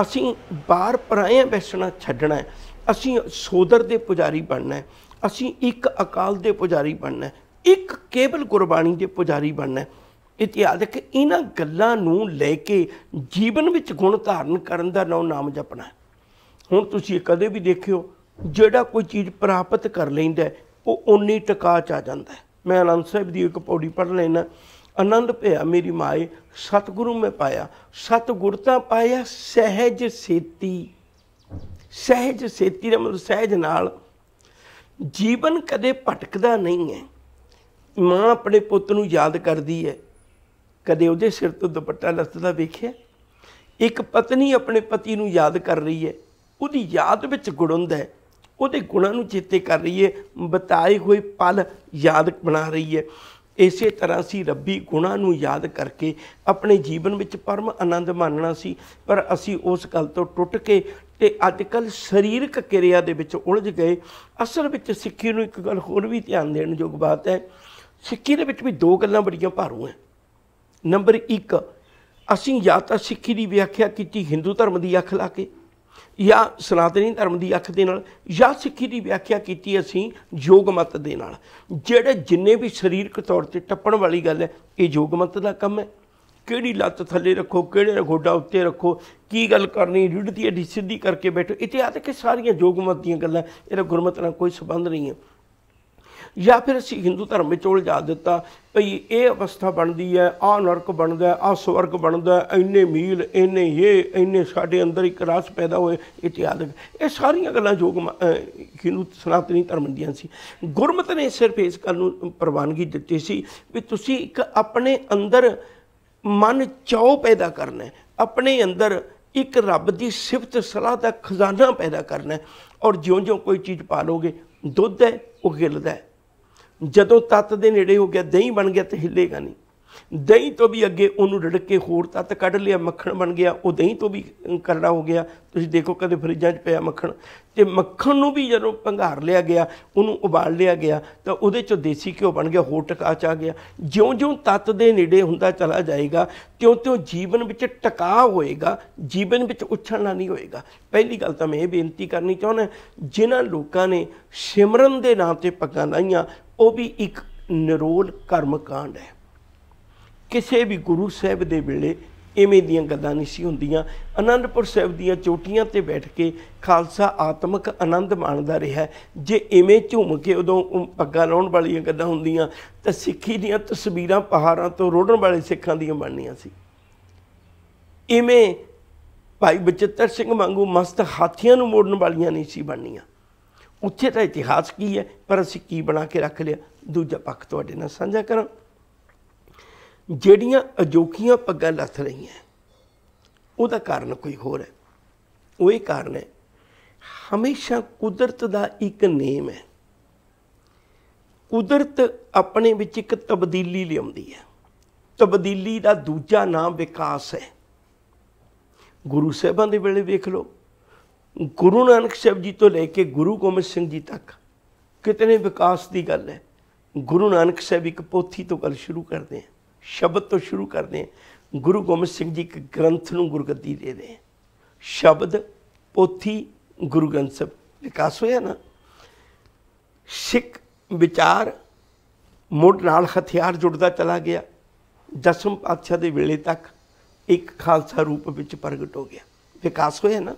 B: ਅਸੀਂ ਬਾਹਰ ਪਰਾਇਆ ਬੈਸਣਾ ਛੱਡਣਾ ਹੈ ਅਸੀਂ ਸੋਦਰ ਦੇ ਪੁਜਾਰੀ ਬਣਨਾ ਹੈ ਅਸੀਂ ਇੱਕ ਅਕਾਲ ਦੇ ਪੁਜਾਰੀ ਬਣਨਾ ਹੈ ਇੱਕ ਕੇਵਲ ਗੁਰਬਾਣੀ ਦੇ ਪੁਜਾਰੀ ਬਣਨਾ ਹੈ ਇਤਿਹਾਸਕ ਇਹਨਾਂ ਗੱਲਾਂ ਨੂੰ ਲੈ ਕੇ ਜੀਵਨ ਵਿੱਚ ਗੁਣ ਧਾਰਨ ਕਰਨ ਦਾ ਨਾਮ ਨਾਮ ਜਪਣਾ ਹੁਣ ਤੁਸੀਂ ਕਦੇ ਵੀ ਦੇਖਿਓ ਜਿਹੜਾ ਕੋਈ ਚੀਜ਼ ਪ੍ਰਾਪਤ ਕਰ ਲੈਂਦਾ ਉਹ ਉਨੀ ਟਕਾ ਚ ਆ ਜਾਂਦਾ ਮੈਂ ਅਨੰਦ ਸਾਹਿਬ ਦੀ ਇੱਕ ਪੌੜੀ ਪੜ ਲੈਣਾ ਆਨੰਦ ਭਇਆ ਮੇਰੀ ਮਾਏ ਸਤਿਗੁਰੂ ਮੈਂ ਪਾਇਆ ਸਤਿਗੁਰ ਤਾਂ ਪਾਇਆ ਸਹਿਜ ਸੇਤੀ ਸਹਿਜ ਸੇਤੀ ਦਾ ਮਤਲਬ ਸਹਿਜ ਨਾਲ ਜੀਵਨ ਕਦੇ ਭਟਕਦਾ ਨਹੀਂ ਹੈ ਮਾਂ ਆਪਣੇ ਪੁੱਤ ਨੂੰ ਯਾਦ ਕਰਦੀ ਹੈ ਕਦੇ ਉਹਦੇ ਸਿਰ ਤੋਂ ਦੁਪੱਟਾ ਲੱਥਦਾ ਵੇਖਿਆ ਇੱਕ ਪਤਨੀ ਆਪਣੇ ਪਤੀ ਨੂੰ ਯਾਦ ਕਰ ਰਹੀ ਹੈ ਉਹਦੀ ਯਾਦ ਵਿੱਚ ਗੁੜ ਹੈ ਉਹਦੇ ਗੁਣਾਂ ਨੂੰ ਚੇਤੇ ਕਰ ਰਹੀ ਹੈ ਬਤਾਏ ਹੋਏ ਪਲ ਯਾਦ ਬਣਾ ਰਹੀ ਹੈ ਇਸੇ ਤਰ੍ਹਾਂ ਸੀ ਰੱਬੀ ਗੁਣਾਂ ਨੂੰ ਯਾਦ ਕਰਕੇ ਆਪਣੇ ਜੀਵਨ ਵਿੱਚ ਪਰਮ ਆਨੰਦ ਮਾਨਣਾ ਸੀ ਪਰ ਅਸੀਂ ਉਸ ਗੱਲ ਤੋਂ ਟੁੱਟ ਕੇ ਤੇ ਅੱਜਕੱਲ ਸਰੀਰਕ ਕਿਰਿਆ ਦੇ ਵਿੱਚ ਉਲਝ ਗਏ ਅਸਲ ਵਿੱਚ ਸਿੱਖੀ ਨੂੰ ਇੱਕ ਗੱਲ ਹੋਰ ਵੀ ਧਿਆਨ ਦੇਣ ਯੋਗ ਬਾਤ ਹੈ ਸਿੱਖੀ ਦੇ ਵਿੱਚ ਵੀ ਦੋ ਗੱਲਾਂ ਬੜੀਆਂ ਭਾਰੂ ਹੈ ਨੰਬਰ 1 ਅਸੀਂ ਜਾਂ ਤਾਂ ਸਿੱਖੀ ਦੀ ਵਿਆਖਿਆ ਕੀਤੀ ਹਿੰਦੂ ਧਰਮ ਦੀ ਅੱਖ ਲਾ ਕੇ ਜਾਂ ਸਨਾਤਨੀ ਧਰਮ ਦੀ ਅੱਖ ਦੇ ਨਾਲ ਜਾਂ ਸਿੱਖੀ ਦੀ ਵਿਆਖਿਆ ਕੀਤੀ ਅਸੀਂ ਯੋਗ ਮਤ ਦੇ ਨਾਲ ਜਿਹੜੇ ਜਿੰਨੇ ਵੀ ਸਰੀਰਕ ਤੌਰ ਤੇ ਟੱਪਣ ਵਾਲੀ ਗੱਲ ਹੈ ਇਹ ਯੋਗ ਮਤ ਦਾ ਕੰਮ ਹੈ ਕਿਹੜੀ ਲੱਤ ਥੱਲੇ ਰੱਖੋ ਕਿਹੜੇ ਗੋਡਾ ਉੱਤੇ ਰੱਖੋ ਕੀ ਗੱਲ ਕਰਨੀ ਰਿੜਦੀ ਐ ਸਿੱਧੀ ਕਰਕੇ ਬੈਠੋ ਇਤਿਹਾਸ ਕਿ ਸਾਰੀਆਂ ਯੋਗ ਮਤ ਦੀਆਂ ਗੱਲਾਂ ਇਹਦਾ ਗੁਰਮਤ ਨਾਲ ਕੋਈ ਸਬੰਧ ਨਹੀਂ ਹੈ ਜਾਂ ਫਿਰ ਅਸੀਂ ਹਿੰਦੂ ਧਰਮ ਵਿੱਚ ਉਲਝਾ ਦਿੱਤਾ ਭਈ ਇਹ ਅਵਸਥਾ ਬਣਦੀ ਹੈ ਆ ਨਰਕ ਬਣਦਾ ਆ ਸਵਰਗ ਬਣਦਾ ਐਨੇ ਮੀਲ ਐਨੇ ਇਹ ਐਨੇ ਸਾਡੇ ਅੰਦਰ ਇੱਕ ਰਸ ਪੈਦਾ ਹੋਏ ਇਤਿਆਦਿਕ ਇਹ ਸਾਰੀਆਂ ਗੱਲਾਂ ਜੋ ਹਿੰਦੂ ਸਨਾਤਨੀ ਧਰਮ ਦੀਆਂ ਸੀ ਗੁਰਮਤ ਨੇ ਸਿਰਫ ਇਸ ਗੱਲ ਨੂੰ ਪ੍ਰਵਾਨਗੀ ਦਿੱਤੀ ਸੀ ਵੀ ਤੁਸੀਂ ਇੱਕ ਆਪਣੇ ਅੰਦਰ ਮਨ ਚਾਉ ਪੈਦਾ ਕਰਨਾ ਆਪਣੇ ਅੰਦਰ ਇੱਕ ਰੱਬ ਦੀ ਸਿਫਤ ਸਲਾਹ ਦਾ ਖਜ਼ਾਨਾ ਪੈਦਾ ਕਰਨਾ ਔਰ ਜਿਉਂ-ਜਿਉਂ ਕੋਈ ਚੀਜ਼ ਪਾ ਲੋਗੇ ਦੁੱਧ ਹੈ ਉਹ ਗਿਲਦਾ ਹੈ ਜਦੋਂ ਤਤ ਦੇ ਨੇੜੇ ਹੋ ਗਿਆ ਦਹੀਂ ਬਣ ਗਿਆ ਤੇ ਹਿੱਲੇਗਾ ਨਹੀਂ ਦਹੀਂ ਤੋਂ ਵੀ ਅੱਗੇ ਉਹਨੂੰ ਰੜਕ ਕੇ ਹੋਰ ਤੱਤ ਕੱਢ ਲਿਆ ਮੱਖਣ ਬਣ ਗਿਆ ਉਹ ਦਹੀਂ ਤੋਂ ਵੀ ਕਰੜਾ ਹੋ ਗਿਆ ਤੁਸੀਂ ਦੇਖੋ ਕਦੇ ਫਰਿੱਜਾਂ 'ਚ ਪਿਆ ਮੱਖਣ ਤੇ ਮੱਖਣ ਨੂੰ ਵੀ ਜਦੋਂ ਭੰਗਾਰ ਲਿਆ ਗਿਆ ਉਹਨੂੰ ਉਬਾਲ ਲਿਆ ਗਿਆ ਤਾਂ ਉਹਦੇ 'ਚੋਂ ਦੇਸੀ ਘਿਓ ਬਣ ਗਿਆ ਹੋਰ ਟਕਾਚ ਆ ਗਿਆ ਜਿਉਂ-ਜਿਉਂ ਤੱਤ ਦੇ ਨੇੜੇ ਹੁੰਦਾ ਚਲਾ ਜਾਏਗਾ ਤਿਉਂ-ਤਿਉਂ ਜੀਵਨ ਵਿੱਚ ਟਕਾ ਹੋਏਗਾ ਜੀਵਨ ਵਿੱਚ ਉੱਛਲਣਾ ਨਹੀਂ ਹੋਏਗਾ ਪਹਿਲੀ ਗੱਲ ਤਾਂ ਮੈਂ ਇਹ ਬੇਨਤੀ ਕਰਨੀ ਚਾਹੁੰਦਾ ਜਿਨ੍ਹਾਂ ਲੋਕਾਂ ਨੇ ਸਿਮਰਨ ਦੇ ਨਾਮ ਤੇ ਪੱਗਾਂ ਲਾਈਆਂ ਉਹ ਵੀ ਇੱਕ ਨਿਰੋਲ ਕਰਮ ਕਾਂਡ ਹੈ ਕਿਸੇ ਵੀ ਗੁਰੂ ਸਾਹਿਬ ਦੇ ਵੇਲੇ ਇਵੇਂ ਦੀਆਂ ਗੱਲਾਂ ਨਹੀਂ ਸੀ ਹੁੰਦੀਆਂ ਅਨੰਦਪੁਰ ਸਾਹਿਬ ਦੀਆਂ ਚੋਟੀਆਂ ਤੇ ਬੈਠ ਕੇ ਖਾਲਸਾ ਆਤਮਿਕ ਆਨੰਦ ਮਾਣਦਾ ਰਿਹਾ ਜੇ ਇਵੇਂ ਝੂਮ ਕੇ ਉਦੋਂ ਪੱਗਾਂ ਲਾਉਣ ਵਾਲੀਆਂ ਗੱਲਾਂ ਹੁੰਦੀਆਂ ਤਾਂ ਸਿੱਖੀ ਦੀਆਂ ਤਸਵੀਰਾਂ ਪਹਾੜਾਂ ਤੋਂ ਰੋੜਨ ਵਾਲੇ ਸਿੱਖਾਂ ਦੀਆਂ ਬਣਨੀਆਂ ਸੀ ਇਵੇਂ ਭਾਈ ਬਚਿੱਤਰ ਸਿੰਘ ਵਾਂਗੂ ਮਸਤ ਹਾਥੀਆਂ ਨੂੰ ਮੋੜਨ ਵਾਲੀਆਂ ਨਹੀਂ ਸੀ ਬਣਨੀਆਂ ਉੱਥੇ ਤਾਂ ਇਤਿਹਾਸ ਕੀ ਹੈ ਪਰ ਅਸੀਂ ਕੀ ਬਣਾ ਕੇ ਰੱਖ ਲਿਆ ਦੂਜਾ ਪੱਖ ਤੁਹਾਡੇ ਨਾਲ ਸਾਂਝਾ ਕਰਾਂ ਜਿਹੜੀਆਂ ਅਜੋਕੀਆਂ ਪੱਗਾਂ ਲੱਥ ਰਹੀਆਂ ਉਹਦਾ ਕਾਰਨ ਕੋਈ ਹੋਰ ਹੈ ਉਹ ਹੀ ਕਾਰਨ ਹੈ ਹਮੇਸ਼ਾ ਕੁਦਰਤ ਦਾ ਇੱਕ ਨੇਮ ਹੈ ਕੁਦਰਤ ਆਪਣੇ ਵਿੱਚ ਇੱਕ ਤਬਦੀਲੀ ਲਿਆਉਂਦੀ ਹੈ ਤਬਦੀਲੀ ਦਾ ਦੂਜਾ ਨਾਮ ਵਿਕਾਸ ਹੈ ਗੁਰੂ ਸਾਹਿਬਾਂ ਦੇ ਵੇਲੇ ਵੇਖ ਲਓ ਗੁਰੂ ਨਾਨਕ ਸਾਹਿਬ ਜੀ ਤੋਂ ਲੈ ਕੇ ਗੁਰੂ ਗੋਬਿੰਦ ਸਿੰਘ ਜੀ ਤੱਕ ਕਿਤਨੇ ਵਿਕਾਸ ਦੀ ਗੱਲ ਹੈ ਗੁਰੂ ਨਾਨਕ ਸਾਹਿਬ ਇੱਕ ਪੋਥੀ ਤੋਂ ਗੱਲ ਸ਼ੁਰੂ ਕਰਦੇ ਆ ਸ਼ਬਦ ਤੋਂ ਸ਼ੁਰੂ ਕਰਦੇ ਹਾਂ ਗੁਰੂ ਗੋਬਿੰਦ ਸਿੰਘ ਜੀ ਇੱਕ ਗ੍ਰੰਥ ਨੂੰ ਗੁਰਗੱਦੀ ਦੇ ਦੇ ਸ਼ਬਦ ਪੋਥੀ ਗੁਰੂ ਗ੍ਰੰਥ ਸਾਹਿਬ ਵਿਕਾਸ ਹੋਇਆ ਨਾ ਸਿੱਖ ਵਿਚਾਰ ਮੁੱਢ ਨਾਲ ਹਥਿਆਰ ਜੁੜਦਾ ਚਲਾ ਗਿਆ ਦਸਮ ਪਾਤਸ਼ਾਹ ਦੇ ਵੇਲੇ ਤੱਕ ਇੱਕ ਖਾਲਸਾ ਰੂਪ ਵਿੱਚ ਪ੍ਰਗਟ ਹੋ ਗਿਆ ਵਿਕਾਸ ਹੋਇਆ ਨਾ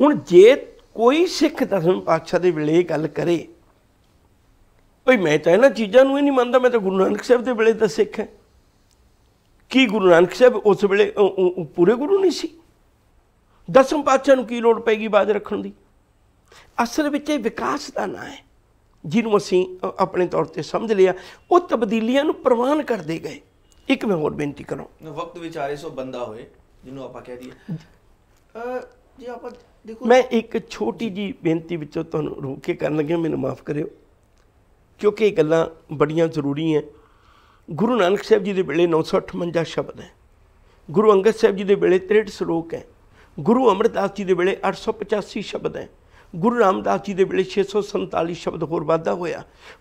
B: ਹੁਣ ਜੇ ਕੋਈ ਸਿੱਖ ਦਸਮ ਪਾਤਸ਼ਾਹ ਦੇ ਵੇਲੇ ਗੱਲ ਕਰੇ ਭਈ ਮੈਂ ਤਾਂ ਇਹਨਾਂ ਚੀਜ਼ਾਂ ਨੂੰ ਹੀ ਨਹੀਂ ਮੰਨਦਾ ਮੈਂ ਤਾਂ ਗੁਰੂ ਨਾਨਕ ਸਾਹਿਬ ਦੇ ਵੇਲੇ ਦਾ ਸਿੱਖ ਹਾਂ ਕੀ ਗੁਰੂ ਨਾਨਕ ਸਾਹਿਬ ਉਸ ਵੇਲੇ ਪੂਰੇ ਗੁਰੂ ਨਹੀਂ ਸੀ ਦਸਮ ਪਾਤਸ਼ਾਹ ਨੂੰ ਕੀ ਲੋੜ ਪੈਗੀ ਬਾਜ ਰੱਖਣ ਦੀ ਅਸਲ ਵਿੱਚ ਇਹ ਵਿਕਾਸ ਦਾ ਨਾਂ ਹੈ ਜਿਹਨੂੰ ਅਸੀਂ ਆਪਣੇ ਤੌਰ ਤੇ ਸਮਝ ਲਿਆ ਉਹ ਤਬਦੀਲੀਆਂ ਨੂੰ ਪ੍ਰਵਾਨ ਕਰਦੇ ਗਏ ਇੱਕ ਮੈਂ ਹੋਰ ਬੇਨਤੀ ਕਰਾਂ
A: ਵਕਤ ਵਿਚਾਰੇ ਸੋ ਬੰਦਾ ਹੋਏ ਜਿਹਨੂੰ ਆਪਾਂ ਕਹਿ ਦਈਏ ਜੀ ਆਪਾਂ ਦੇਖੋ ਮੈਂ
B: ਇੱਕ ਛੋਟੀ ਜੀ ਬੇਨਤੀ ਵਿੱਚੋਂ ਤੁਹਾਨੂੰ ਰੋਕ ਕੇ ਕਰਨ ਲੱਗਿਆ ਮੈਨੂੰ ਮਾਫ ਕਰਿਓ ਕਿਉਂਕਿ ਇਹ ਗੱਲਾਂ ਬੜੀਆਂ ਜ਼ਰੂਰੀ ਹੈ ਗੁਰੂ ਨਾਨਕ ਸਾਹਿਬ ਜੀ ਦੇ ਵੇਲੇ 958 ਸ਼ਬਦ ਹੈ ਗੁਰੂ ਅੰਗਦ ਸਾਹਿਬ ਜੀ ਦੇ ਵੇਲੇ 63 ਸ਼ਲੋਕ ਹੈ ਗੁਰੂ ਅਮਰਦਾਸ ਜੀ ਦੇ ਵੇਲੇ 885 ਸ਼ਬਦ ਹੈ ਗੁਰੂ ਰਾਮਦਾਸ ਜੀ ਦੇ ਵੇਲੇ 647 ਸ਼ਬਦ ਹੋਰ ਵਾਧਾ ਹੋਇਆ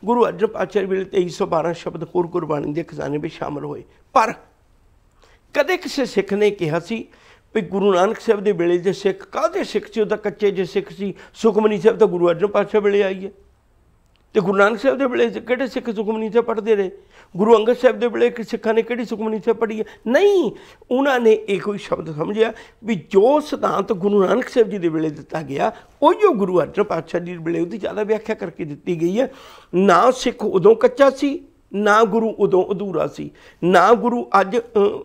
B: ਗੁਰੂ ਅਰਜਨ ਪਾਤਸ਼ਾਹ ਵੇਲੇ 2312 ਸ਼ਬਦ ਹੋਰ ਗੁਰਬਾਣੀ ਦੇ ਖਜ਼ਾਨੇ ਵਿੱਚ ਸ਼ਾਮਲ ਹੋਏ ਪਰ ਕਦੇ ਕਿਸੇ ਸਿੱਖ ਨੇ ਕਿਹਾ ਸੀ ਵੀ ਗੁਰੂ ਨਾਨਕ ਸਾਹਿਬ ਦੇ ਵੇਲੇ ਜੇ ਸਿੱਖ ਕਾਹਦੇ ਸਿੱਖ ਸੀ ਉਹਦਾ ਕੱਚੇ ਜੇ ਸਿੱਖ ਸੀ ਸੁਖਮਨੀ ਸਾਹਿਬ ਤਾਂ ਗੁਰੂ ਅਰਜਨ ਪਾਤਸ਼ਾਹ ਵੇਲੇ ਆਈ ਹੈ ਤੇ ਗੁਰੂ ਨਾਨਕ ਸਾਹਿਬ ਦੇ ਵੇਲੇ ਕਿਹੜੇ ਸਿੱਖ ਸੁਖਮਨੀ ਸਾਹਿਬ ਪੜ੍ਹਦੇ ਰਹੇ ਗੁਰੂ ਅੰਗਦ ਸਾਹਿਬ ਦੇ ਵੇਲੇ ਕਿ ਸਿੱਖਾਂ ਨੇ ਕਿਹੜੀ ਸੁਖਮਨੀ ਸਾਹਿਬ ਪੜ੍ਹੀ ਨਹੀਂ ਉਹਨਾਂ ਨੇ ਇਹ ਕੋਈ ਸ਼ਬਦ ਸਮਝਿਆ ਵੀ ਜੋ ਸਿਧਾਂਤ ਗੁਰੂ ਨਾਨਕ ਸਾਹਿਬ ਜੀ ਦੇ ਵੇਲੇ ਦਿੱਤਾ ਗਿਆ ਉਹ ਜੋ ਗੁਰੂ ਅਰਜਨ ਪਾਤਸ਼ਾਹ ਜੀ ਦੇ ਵੇਲੇ ਉਹਦੀ ਜ਼ਿਆਦਾ ਵਿਆਖਿਆ ਕਰਕੇ ਦਿੱਤੀ ਗਈ ਹੈ ਨਾ ਸਿੱਖ ਉਦੋਂ ਕੱਚਾ ਸੀ ਨਾ ਗੁਰੂ ਉਦੋਂ ਅਧੂਰਾ ਸੀ ਨਾ ਗੁਰੂ ਅੱਜ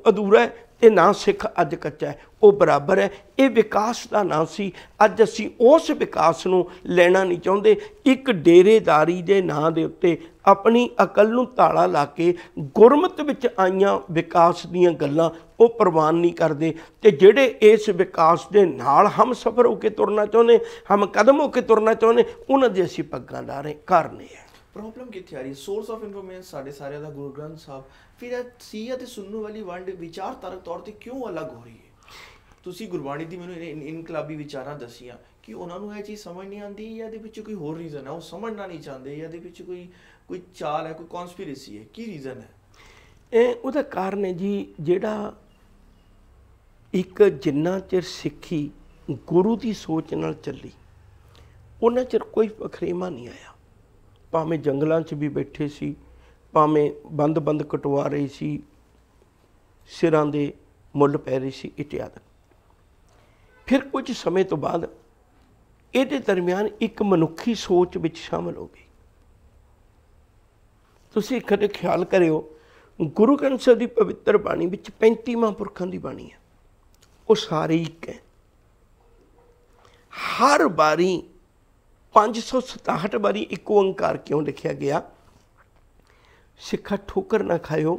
B: ਅਧੂਰਾ ਹੈ ਇਹ ਨਾਂ ਸਿੱਖ ਅੱਜ ਕੱਚਾ ਹੈ ਉਹ ਬਰਾਬਰ ਹੈ ਇਹ ਵਿਕਾਸ ਦਾ ਨਾਂ ਸੀ ਅੱਜ ਅਸੀਂ ਉਸ ਵਿਕਾਸ ਨੂੰ ਲੈਣਾ ਨਹੀਂ ਚਾਹੁੰਦੇ ਇੱਕ ਡੇਰੇਦਾਰੀ ਦੇ ਨਾਂ ਦੇ ਉੱਤੇ ਆਪਣੀ ਅਕਲ ਨੂੰ ਤਾਲਾ ਲਾ ਕੇ ਗੁਰਮਤ ਵਿੱਚ ਆਈਆਂ ਵਿਕਾਸ ਦੀਆਂ ਗੱਲਾਂ ਉਹ ਪ੍ਰਵਾਨ ਨਹੀਂ ਕਰਦੇ ਤੇ ਜਿਹੜੇ ਇਸ ਵਿਕਾਸ ਦੇ ਨਾਲ ਹਮ ਸਫਰ ਹੋ ਕੇ ਤੁਰਨਾ ਚਾਹੁੰਦੇ ਹਮ ਕਦਮ ਹੋ ਕੇ ਤੁਰਨਾ ਚਾਹੁੰਦੇ ਉਹਨਾਂ ਦੇ ਅਸੀਂ ਪੱਗਾਂ ਲਾ ਰਹੇ ਕਰਨੇ ਆ
A: ਪ੍ਰੋਬਲਮ ਕਿੱਥੇ ਆ ਰਹੀ ਹੈ ਸੋਰਸ ਆਫ ਇਨਫੋਰਮੇਸ਼ਨ ਸਾਡੇ ਸਾਰਿਆਂ ਦਾ ਗੁਰੂ ਗ੍ਰੰਥ ਸਾਹਿਬ ਫਿਰ ਇਹ ਸੀ ਅਤੇ ਸੁਣਨ ਵਾਲੀ ਵੰਡ ਵਿਚਾਰ ਤਰਕ ਤੌਰ ਤੇ ਕਿਉਂ ਅਲੱਗ ਹੋ ਰਹੀ ਹੈ ਤੁਸੀਂ ਗੁਰਬਾਣੀ ਦੀ ਮੈਨੂੰ ਇਨਕਲਾਬੀ ਵਿਚਾਰਾਂ ਦਸੀਆਂ ਕਿ ਉਹਨਾਂ ਨੂੰ ਇਹ ਚੀਜ਼ ਸਮਝ ਨਹੀਂ ਆਉਂਦੀ ਜਾਂ ਇਹਦੇ ਵਿੱਚ ਕੋਈ ਹੋਰ ਰੀਜ਼ਨ ਹੈ ਉਹ ਸਮਝਣਾ ਨਹੀਂ ਚਾਹੁੰਦੇ ਜਾਂ ਇਹਦੇ ਵਿੱਚ ਕੋਈ ਕੋਈ ਚਾਲ ਹੈ ਕੋਈ ਕਨਸਪੀਰੇਸੀ ਹੈ ਕੀ ਰੀਜ਼ਨ ਹੈ ਇਹ ਉਹਦਾ
B: ਕਾਰਨ ਹੈ ਜੀ ਜਿਹੜਾ ਇੱਕ ਜਿੰਨਾ ਚਿਰ ਸਿੱਖੀ ਗੁਰੂ ਦੀ ਸੋਚ ਨਾਲ ਚੱਲੀ ਉਹਨਾਂ ਚਿਰ ਕੋਈ ਵਖਰੇਵਾ ਨਹੀਂ ਆਇਆ ਭਾਵੇਂ ਜੰਗਲਾਂ 'ਚ ਵੀ ਬੈਠੇ ਸੀ ਭਾਵੇਂ ਬੰਦ-ਬੰਦ ਕਟਵਾ ਰਹੀ ਸੀ ਸਿਰਾਂ ਦੇ ਮੁੱਲ ਪੈ ਰਹੀ ਸੀ ਇਤਿਆਦ ਫਿਰ ਕੁਝ ਸਮੇਂ ਤੋਂ ਬਾਅਦ ਇਹਦੇ ਦਰਮਿਆਨ ਇੱਕ ਮਨੁੱਖੀ ਸੋਚ ਵਿੱਚ ਸ਼ਾਮਲ ਹੋ ਗਈ ਤੁਸੀਂ ਕਦੇ ਖਿਆਲ ਕਰਿਓ ਗੁਰੂ ਗ੍ਰੰਥ ਸਾਹਿਬ ਦੀ ਪਵਿੱਤਰ ਬਾਣੀ ਵਿੱਚ 35 ਮਹਾਂਪੁਰਖਾਂ ਦੀ ਬਾਣੀ ਹੈ ਉਹ ਸਾਰੇ ਇੱਕ ਹੈ ਹਰ ਬਾਰੀ 567 ਵਾਰੀ ਇੱਕ ਓੰਕਾਰ ਕਿਉਂ ਲਿਖਿਆ ਗਿਆ ਸਿੱਖਾ ਠੋਕਰ ਨਾ ਖਾਇਓ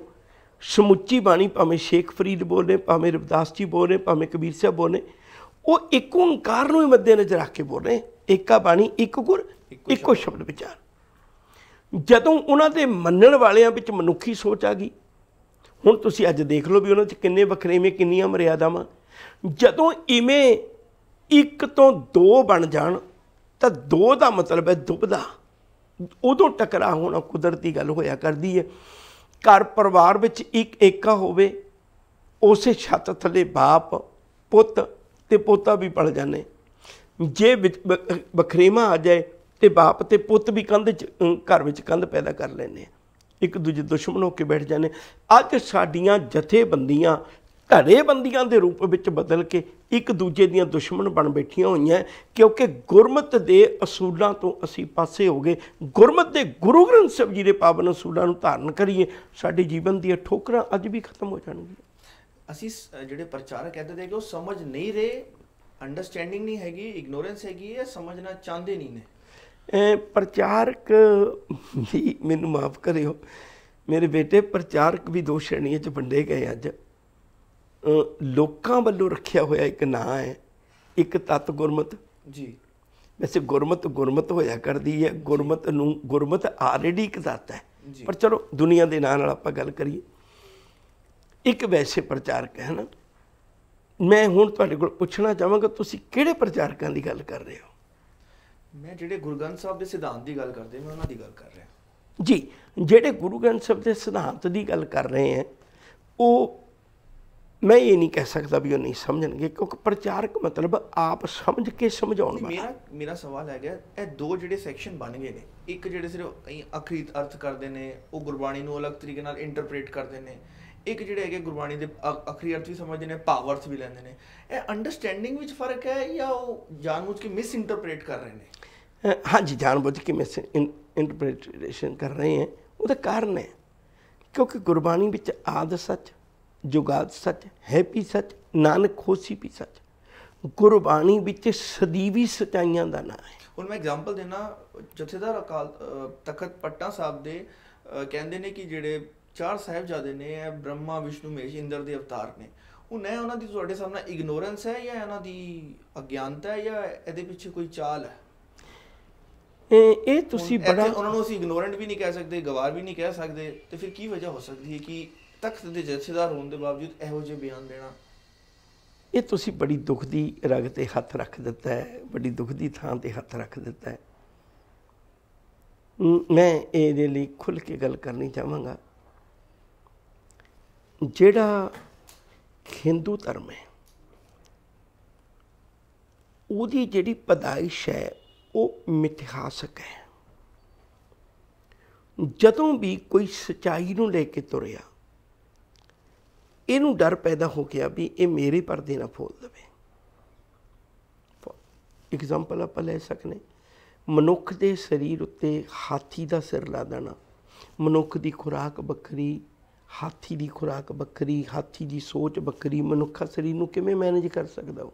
B: ਸਮੁੱਚੀ ਬਾਣੀ ਭਾਵੇਂ ਸ਼ੇਖ ਫਰੀਦ ਬੋਲੇ ਭਾਵੇਂ ਰਵਿਦਾਸ ਜੀ ਬੋਲੇ ਭਾਵੇਂ ਕਬੀਰ ਸਾਹਿਬ ਬੋਲੇ ਉਹ ਇੱਕ ਓੰਕਾਰ ਨੂੰ ਹੀ ਮੱਦੇ ਨਜ਼ਰ ਰੱਖ ਕੇ ਬੋਲ ਰਹੇ ਏਕਾ ਬਾਣੀ ਇੱਕ ਗੁਰ ਇੱਕੋ ਸ਼ਬਦ ਵਿਚਾਰ ਜਦੋਂ ਉਹਨਾਂ ਦੇ ਮੰਨਣ ਵਾਲਿਆਂ ਵਿੱਚ ਮਨੁੱਖੀ ਸੋਚ ਆ ਗਈ ਹੁਣ ਤੁਸੀਂ ਅੱਜ ਦੇਖ ਲਓ ਵੀ ਉਹਨਾਂ 'ਚ ਕਿੰਨੇ ਵਖਰੇਵੇਂ ਕਿੰਨੀਆਂ ਮਰਿਆਦਾਵਾਂ ਜਦੋਂ ਇਵੇਂ ਇੱਕ ਤੋਂ ਦੋ ਬਣ ਜਾਣ ਤਾਂ ਦੋ ਦਾ ਮਤਲਬ ਹੈ ਦੁਬਦਾ ਉਦੋਂ ਟਕਰਾ ਹੋਣਾ ਕੁਦਰਤੀ ਗੱਲ ਹੋਇਆ ਕਰਦੀ ਹੈ ਘਰ ਪਰਿਵਾਰ ਵਿੱਚ ਇੱਕ ਏਕਾ ਹੋਵੇ ਉਸੇ ਛੱਤ ਥੱਲੇ ਬਾਪ ਪੁੱਤ ਤੇ ਪੋਤਾ ਵੀ ਪੜ ਜਾਂਦੇ ਜੇ ਬਖਰੇਵਾ ਆ ਜਾਏ ਤੇ ਬਾਪ ਤੇ ਪੁੱਤ ਵੀ ਕੰਧ ਚ ਘਰ ਵਿੱਚ ਕੰਧ ਪੈਦਾ ਕਰ ਲੈਣੇ ਇੱਕ ਦੂਜੇ ਦੁਸ਼ਮਣ ਹੋ ਕੇ ਬੈਠ ਜਾਂਦੇ ਅੱਜ ਸਾਡੀਆਂ ਜਥੇਬੰਦੀਆਂ ਬੰਦੀਆਂ ਦੇ ਰੂਪ ਵਿੱਚ ਬਦਲ ਕੇ ਇੱਕ ਦੂਜੇ ਦੀਆਂ ਦੁਸ਼ਮਣ ਬਣ ਬੈਠੀਆਂ ਹੋਈਆਂ ਕਿਉਂਕਿ ਗੁਰਮਤ ਦੇ ਅਸੂਲਾਂ ਤੋਂ ਅਸੀਂ ਪਾਸੇ ਹੋ ਗਏ ਗੁਰਮਤ ਦੇ ਗੁਰੂ ਗ੍ਰੰਥ ਸਾਹਿਬ ਜੀ ਦੇ ਪਾਵਨ ਅਸੂਲਾਂ ਨੂੰ ਧਾਰਨ ਕਰੀਏ ਸਾਡੇ ਜੀਵਨ ਦੀਆਂ ਠੋਕਰਾਂ ਅੱਜ ਵੀ ਖਤਮ ਹੋ ਜਾਣਗੀਆਂ
A: ਅਸੀਂ ਜਿਹੜੇ ਪ੍ਰਚਾਰਕ ਕਹਿੰਦੇ ਨੇ ਕਿ ਉਹ ਸਮਝ ਨਹੀਂ ਰਹੇ ਅੰਡਰਸਟੈਂਡਿੰਗ ਨਹੀਂ ਹੈਗੀ ਇਗਨੋਰੈਂਸ ਹੈਗੀ ਇਹ ਸਮਝਣਾ ਚਾਹੁੰਦੇ ਨਹੀਂ
B: ਨੇ ਪ੍ਰਚਾਰਕ ਵੀ ਮੈਨੂੰ ਮਾਫ ਕਰਿਓ ਮੇਰੇ ਬੇਟੇ ਪ੍ਰਚਾਰਕ ਵੀ ਦੋ ਸ਼੍ਰੇਣੀਆਂ 'ਚ ਵੰਡੇ ਗਏ ਅੱਜ ਲੋਕਾਂ ਵੱਲੋਂ ਰੱਖਿਆ ਹੋਇਆ ਇੱਕ ਨਾਂ ਹੈ ਇੱਕ ਤਤ ਗੁਰਮਤ ਜੀ ਵੈਸੇ ਗੁਰਮਤ ਗੁਰਮਤ ਹੋਇਆ ਕਰਦੀ ਹੈ ਗੁਰਮਤ ਨੂੰ ਗੁਰਮਤ ਆਲਰੇਡੀ ਇੱਕ ਤਤ ਹੈ ਪਰ ਚਲੋ ਦੁਨੀਆ ਦੇ ਨਾਂ ਨਾਲ ਆਪਾਂ ਗੱਲ ਕਰੀਏ ਇੱਕ ਵੈਸੇ ਪ੍ਰਚਾਰਕ ਹੈ ਨਾ ਮੈਂ ਹੁਣ ਤੁਹਾਡੇ ਕੋਲ ਪੁੱਛਣਾ ਚਾਹਾਂਗਾ ਤੁਸੀਂ ਕਿਹੜੇ ਪ੍ਰਚਾਰਕਾਂ ਦੀ ਗੱਲ ਕਰ ਰਹੇ ਹੋ
A: ਮੈਂ ਜਿਹੜੇ ਗੁਰੂ ਗ੍ਰੰਥ ਸਾਹਿਬ ਦੇ ਸਿਧਾਂਤ ਦੀ ਗੱਲ ਕਰਦੇ ਮੈਂ ਉਹਨਾਂ ਦੀ ਗੱਲ ਕਰ ਰਿਹਾ
B: ਜੀ ਜਿਹੜੇ ਗੁਰੂ ਗ੍ਰੰਥ ਸਾਹਿਬ ਦੇ ਸਿਧਾਂਤ ਦੀ ਗੱਲ ਕਰ ਰਹੇ ਆ ਉਹ ਮੈਂ ਇਹ ਨਹੀਂ ਕਹਿ ਸਕਦਾ ਵੀ ਉਹ ਨਹੀਂ ਸਮਝਣਗੇ ਕਿਉਂਕਿ ਪ੍ਰਚਾਰਕ ਮਤਲਬ ਆਪ ਸਮਝ ਕੇ ਸਮਝਾਉਣ ਵਾਲਾ
A: ਮੇਰਾ ਮੇਰਾ ਸਵਾਲ ਹੈਗਾ ਇਹ ਦੋ ਜਿਹੜੇ ਸੈਕਸ਼ਨ ਬਣ ਗਏ ਨੇ ਇੱਕ ਜਿਹੜੇ ਸਿਰਫ ਕਈ ਅਖਰੀਤ ਅਰਥ ਕਰਦੇ ਨੇ ਉਹ ਗੁਰਬਾਣੀ ਨੂੰ ਅਲੱਗ ਤਰੀਕੇ ਨਾਲ ਇੰਟਰਪ੍ਰੀਟ ਕਰਦੇ ਨੇ ਇੱਕ ਜਿਹੜੇ ਹੈਗੇ ਗੁਰਬਾਣੀ ਦੇ ਅਖਰੀ ਅਰਥ ਵੀ ਸਮਝਦੇ ਨੇ ਪਾਵਰਸ ਵੀ ਲੈਂਦੇ ਨੇ ਇਹ ਅੰਡਰਸਟੈਂਡਿੰਗ ਵਿੱਚ ਫਰਕ ਹੈ ਜਾਂ ਉਹ ਜਾਣਬੁੱਝ ਕੇ ਮਿਸ ਇੰਟਰਪ੍ਰੀਟ ਕਰ ਰਹੇ
B: ਨੇ ਹਾਂਜੀ ਜਾਣਬੁੱਝ ਕੇ ਮਿਸ ਇੰਟਰਪ੍ਰੀਟੇਸ਼ਨ ਕਰ ਰਹੇ ਹੈ ਉਹਦਾ ਕਾਰਨ ਹੈ ਕਿਉਂਕਿ ਗੁਰਬਾਣੀ ਵਿੱਚ ਆਦ ਸੱਚ ਜੁਗਾਦ ਸੱਚ ਹੈ ਵੀ ਸੱਚ ਨਾਨਕ ਖੋਸੀ ਵੀ ਸੱਚ ਗੁਰਬਾਣੀ ਵਿੱਚ ਸਦੀਵੀ ਸਚਾਈਆਂ ਦਾ ਨਾਮ ਹੈ
A: ਹੁਣ ਮੈਂ ਐਗਜ਼ਾਮਪਲ ਦੇਣਾ ਜਥੇਦਾਰ ਅਕਾਲ ਤਖਤ ਪਟਨਾ ਸਾਹਿਬ ਦੇ ਕਹਿੰਦੇ ਨੇ ਕਿ ਜਿਹੜੇ ਚਾਰ ਸਾਹਿਬਜ਼ਾਦੇ ਨੇ ਇਹ ਬ੍ਰਹਮਾ ਵਿਸ਼ਨੂੰ ਮਹੇਸ਼ ਇੰਦਰ ਦੇ ਅਵਤਾਰ ਨੇ ਉਹ ਨਾ ਉਹਨਾਂ ਦੀ ਤੁਹਾਡੇ ਸਾਹਮਣੇ ਇਗਨੋਰੈਂਸ ਹੈ ਜਾਂ ਉਹਨਾਂ ਦੀ ਅਗਿਆਨਤਾ ਹੈ ਜਾਂ ਇਹਦੇ ਪਿੱਛੇ ਕੋਈ ਚਾਲ ਹੈ
B: ਇਹ ਤੁਸੀਂ ਬੜਾ ਉਹਨਾਂ ਨੂੰ
A: ਅਸੀਂ ਇਗਨੋਰੈਂਟ ਵੀ ਨਹੀਂ ਕਹਿ ਸਕਦੇ ਗਵਾਰ ਵੀ ਨਹੀਂ ਕਹਿ ਸਕਦੇ ਤੇ ਫਿਰ ਕੀ ਵਜ੍ਹਾ ਹੋ ਸਕਦੀ ਹੈ ਕਿ ਤਖਤ ਦੇ ਜਥੇਦਾਰ ਹੋਣ ਦੇ ਬਾਵਜੂਦ ਇਹੋ ਜਿਹੇ ਬਿਆਨ ਦੇਣਾ
B: ਇਹ ਤੁਸੀਂ ਬੜੀ ਦੁੱਖ ਦੀ ਰਗ ਤੇ ਹੱਥ ਰੱਖ ਦਿੱਤਾ ਹੈ ਬੜੀ ਦੁੱਖ ਦੀ ਥਾਂ ਤੇ ਹੱਥ ਰੱਖ ਦਿੱਤਾ ਹੈ ਮੈਂ ਇਹਦੇ ਲਈ ਖੁੱਲ ਕੇ ਗੱਲ ਕਰਨੀ ਚਾਹਾਂਗਾ ਜਿਹੜਾ ਹਿੰਦੂ ਧਰਮ ਹੈ ਉਹਦੀ ਜਿਹੜੀ ਪਦਾਇਸ਼ ਹੈ ਉਹ ਮਿਥਿਹਾਸਕ ਹੈ ਜਦੋਂ ਵੀ ਕੋਈ ਸਚਾਈ ਨੂੰ ਲੈ ਕੇ ਤੁਰਿਆ ਇਹਨੂੰ ਡਰ ਪੈਦਾ ਹੋ ਗਿਆ ਵੀ ਇਹ ਮੇਰੇ ਪਰਦੇ ਨਾ ਫੋਲ ਦੇਵੇ ਐਗਜ਼ਾਮਪਲ ਆਪਾਂ ਲੈ ਸਕਨੇ ਮਨੁੱਖ ਦੇ ਸਰੀਰ ਉੱਤੇ ਹਾਥੀ ਦਾ ਸਿਰ ਲਾ ਦੇਣਾ ਮਨੁੱਖ ਦੀ ਖੁਰਾਕ ਬੱਕਰੀ ਹਾਥੀ ਦੀ ਖੁਰਾਕ ਬੱਕਰੀ ਹਾਥੀ ਦੀ ਸੋਚ ਬੱਕਰੀ ਮਨੁੱਖਾ ਸਰੀਰ ਨੂੰ ਕਿਵੇਂ ਮੈਨੇਜ ਕਰ ਸਕਦਾ ਉਹ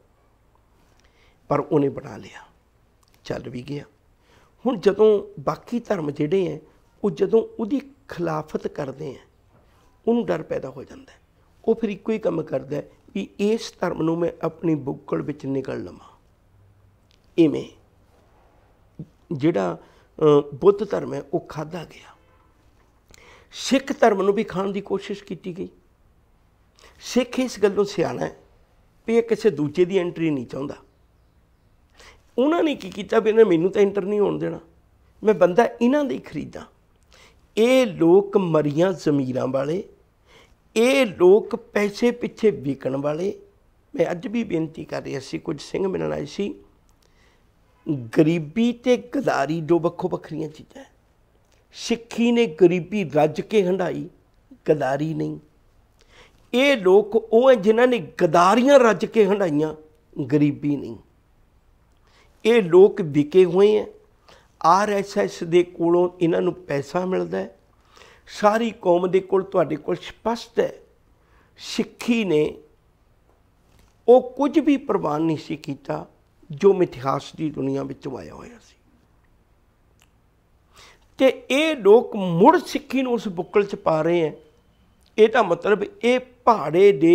B: ਪਰ ਉਹਨੇ ਬਣਾ ਲਿਆ ਚੱਲ ਵੀ ਗਿਆ ਹੁਣ ਜਦੋਂ ਬਾਕੀ ਧਰਮ ਜਿਹੜੇ ਐ ਉਹ ਜਦੋਂ ਉਹਦੀ ਖਿਲਾਫਤ ਕਰਦੇ ਐ ਉਹਨੂੰ ਡਰ ਪੈਦਾ ਹੋ ਜਾਂਦਾ ਉਹ ਫਿਰ ਇੱਕੋ ਹੀ ਕੰਮ ਕਰਦਾ ਹੈ ਕਿ ਇਸ ਧਰਮ ਨੂੰ ਮੈਂ ਆਪਣੀ ਬੁੱਕਲ ਵਿੱਚ ਨਿਕਲ ਲਵਾਂ ਇਵੇਂ ਜਿਹੜਾ ਬੁੱਧ ਧਰਮ ਹੈ ਉਹ ਖਾਦਾ ਗਿਆ ਸਿੱਖ ਧਰਮ ਨੂੰ ਵੀ ਖਾਣ ਦੀ ਕੋਸ਼ਿਸ਼ ਕੀਤੀ ਗਈ ਸਿੱਖ ਇਸ ਗੱਲੋਂ ਸਿਆਣਾ ਹੈ ਵੀ ਇਹ ਕਿਸੇ ਦੂਜੇ ਦੀ ਐਂਟਰੀ ਨਹੀਂ ਚਾਹੁੰਦਾ ਉਹਨਾਂ ਨੇ ਕੀ ਕੀਤਾ ਵੀ ਇਹਨੇ ਮੈਨੂੰ ਤਾਂ ਐਂਟਰ ਨਹੀਂ ਹੋਣ ਦੇਣਾ ਮੈਂ ਬੰਦਾ ਇਹਨਾਂ ਦੇ ਹੀ ਖਰੀਦਾਂ ਇਹ ਲੋਕ ਮਰੀਆਂ ਜ਼ਮੀਰਾਂ ਵਾਲੇ ਇਹ ਲੋਕ ਪੈਸੇ ਪਿੱਛੇ ਵਿਕਣ ਵਾਲੇ ਮੈਂ ਅੱਜ ਵੀ ਬੇਨਤੀ ਕਰ ਰਿਹਾ ਸੀ ਕੁਝ ਸਿੰਘ ਮਿਲਣ ਆਏ ਸੀ ਗਰੀਬੀ ਤੇ ਗਦਾਰੀ ਦੋ ਵੱਖੋ ਵੱਖਰੀਆਂ ਚੀਜ਼ਾਂ ਸਿੱਖੀ ਨੇ ਗਰੀਬੀ ਰੱਜ ਕੇ ਹੰਡਾਈ ਗਦਾਰੀ ਨਹੀਂ ਇਹ ਲੋਕ ਉਹ ਹੈ ਜਿਨ੍ਹਾਂ ਨੇ ਗਦਾਰੀਆਂ ਰੱਜ ਕੇ ਹੰਡਾਈਆਂ ਗਰੀਬੀ ਨਹੀਂ ਇਹ ਲੋਕ ਵਿਕੇ ਹੋਏ ਆ ਆਰਐਸਐਸ ਦੇ ਕੋਲੋਂ ਇਹਨਾਂ ਨੂੰ ਪੈਸਾ ਮਿਲਦਾ ਹੈ ਸਾਰੀ ਕੌਮ ਦੇ ਕੋਲ ਤੁਹਾਡੇ ਕੋਲ ਸਪਸ਼ਟ ਹੈ ਸਿੱਖੀ ਨੇ ਉਹ ਕੁਝ ਵੀ ਪ੍ਰਵਾਨ ਨਹੀਂ ਸੀ ਕੀਤਾ ਜੋ ਮਿਥਿਹਾਸ ਦੀ ਦੁਨੀਆ ਵਿੱਚ ਆਇਆ ਹੋਇਆ ਸੀ ਤੇ ਇਹ ਲੋਕ ਮੁੜ ਸਿੱਖੀ ਨੂੰ ਉਸ ਬੁੱਕਲ 'ਚ ਪਾ ਰਹੇ ਐ ਇਹ ਤਾਂ ਮਤਲਬ ਇਹ ਪਹਾੜੇ ਦੇ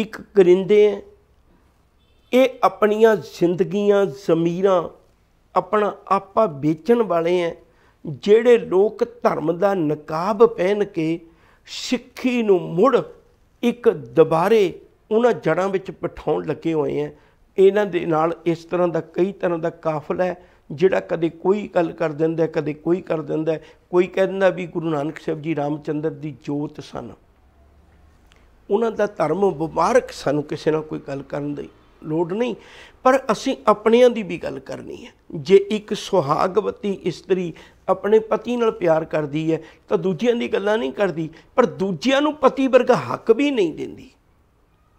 B: ਇੱਕ ਕਰਿੰਦੇ ਐ ਇਹ ਆਪਣੀਆਂ ਜ਼ਿੰਦਗੀਆਂ ਜ਼ਮੀਰਾਂ ਆਪਣਾ ਆਪਾ ਵੇਚਣ ਵਾਲੇ ਐ ਜਿਹੜੇ ਲੋਕ ਧਰਮ ਦਾ ਨਕਾਬ ਪਹਿਨ ਕੇ ਸਿੱਖੀ ਨੂੰ ਮੁੜ ਇੱਕ ਦੁਬਾਰੇ ਉਹਨਾਂ ਜੜਾਂ ਵਿੱਚ ਪਠਾਉਣ ਲੱਗੇ ਹੋਏ ਆ ਇਹਨਾਂ ਦੇ ਨਾਲ ਇਸ ਤਰ੍ਹਾਂ ਦਾ ਕਈ ਤਰ੍ਹਾਂ ਦਾ ਕਾਫਲਾ ਹੈ ਜਿਹੜਾ ਕਦੇ ਕੋਈ ਗੱਲ ਕਰ ਦਿੰਦਾ ਕਦੇ ਕੋਈ ਕਰ ਦਿੰਦਾ ਕੋਈ ਕਹਿੰਦਾ ਵੀ ਗੁਰੂ ਨਾਨਕ ਸਾਹਿਬ ਜੀ ਰਾਮਚੰਦਰ ਦੀ ਜੋਤ ਸਨ ਉਹਨਾਂ ਦਾ ਧਰਮ ਵਪਾਰਕ ਸਾਨੂੰ ਕਿਸੇ ਨਾਲ ਕੋਈ ਗੱਲ ਕਰਨ ਦੀ ਲੋੜ ਨਹੀਂ ਪਰ ਅਸੀਂ ਆਪਣਿਆਂ ਦੀ ਵੀ ਗੱਲ ਕਰਨੀ ਹੈ ਜੇ ਇੱਕ ਸੁਹਾਗਵਤੀ ਇਸਤਰੀ ਆਪਣੇ ਪਤੀ ਨਾਲ ਪਿਆਰ ਕਰਦੀ ਹੈ ਤਾਂ ਦੂਜਿਆਂ ਦੀ ਗੱਲਾਂ ਨਹੀਂ ਕਰਦੀ ਪਰ ਦੂਜਿਆਂ ਨੂੰ ਪਤੀ ਵਰਗਾ ਹੱਕ ਵੀ ਨਹੀਂ ਦਿੰਦੀ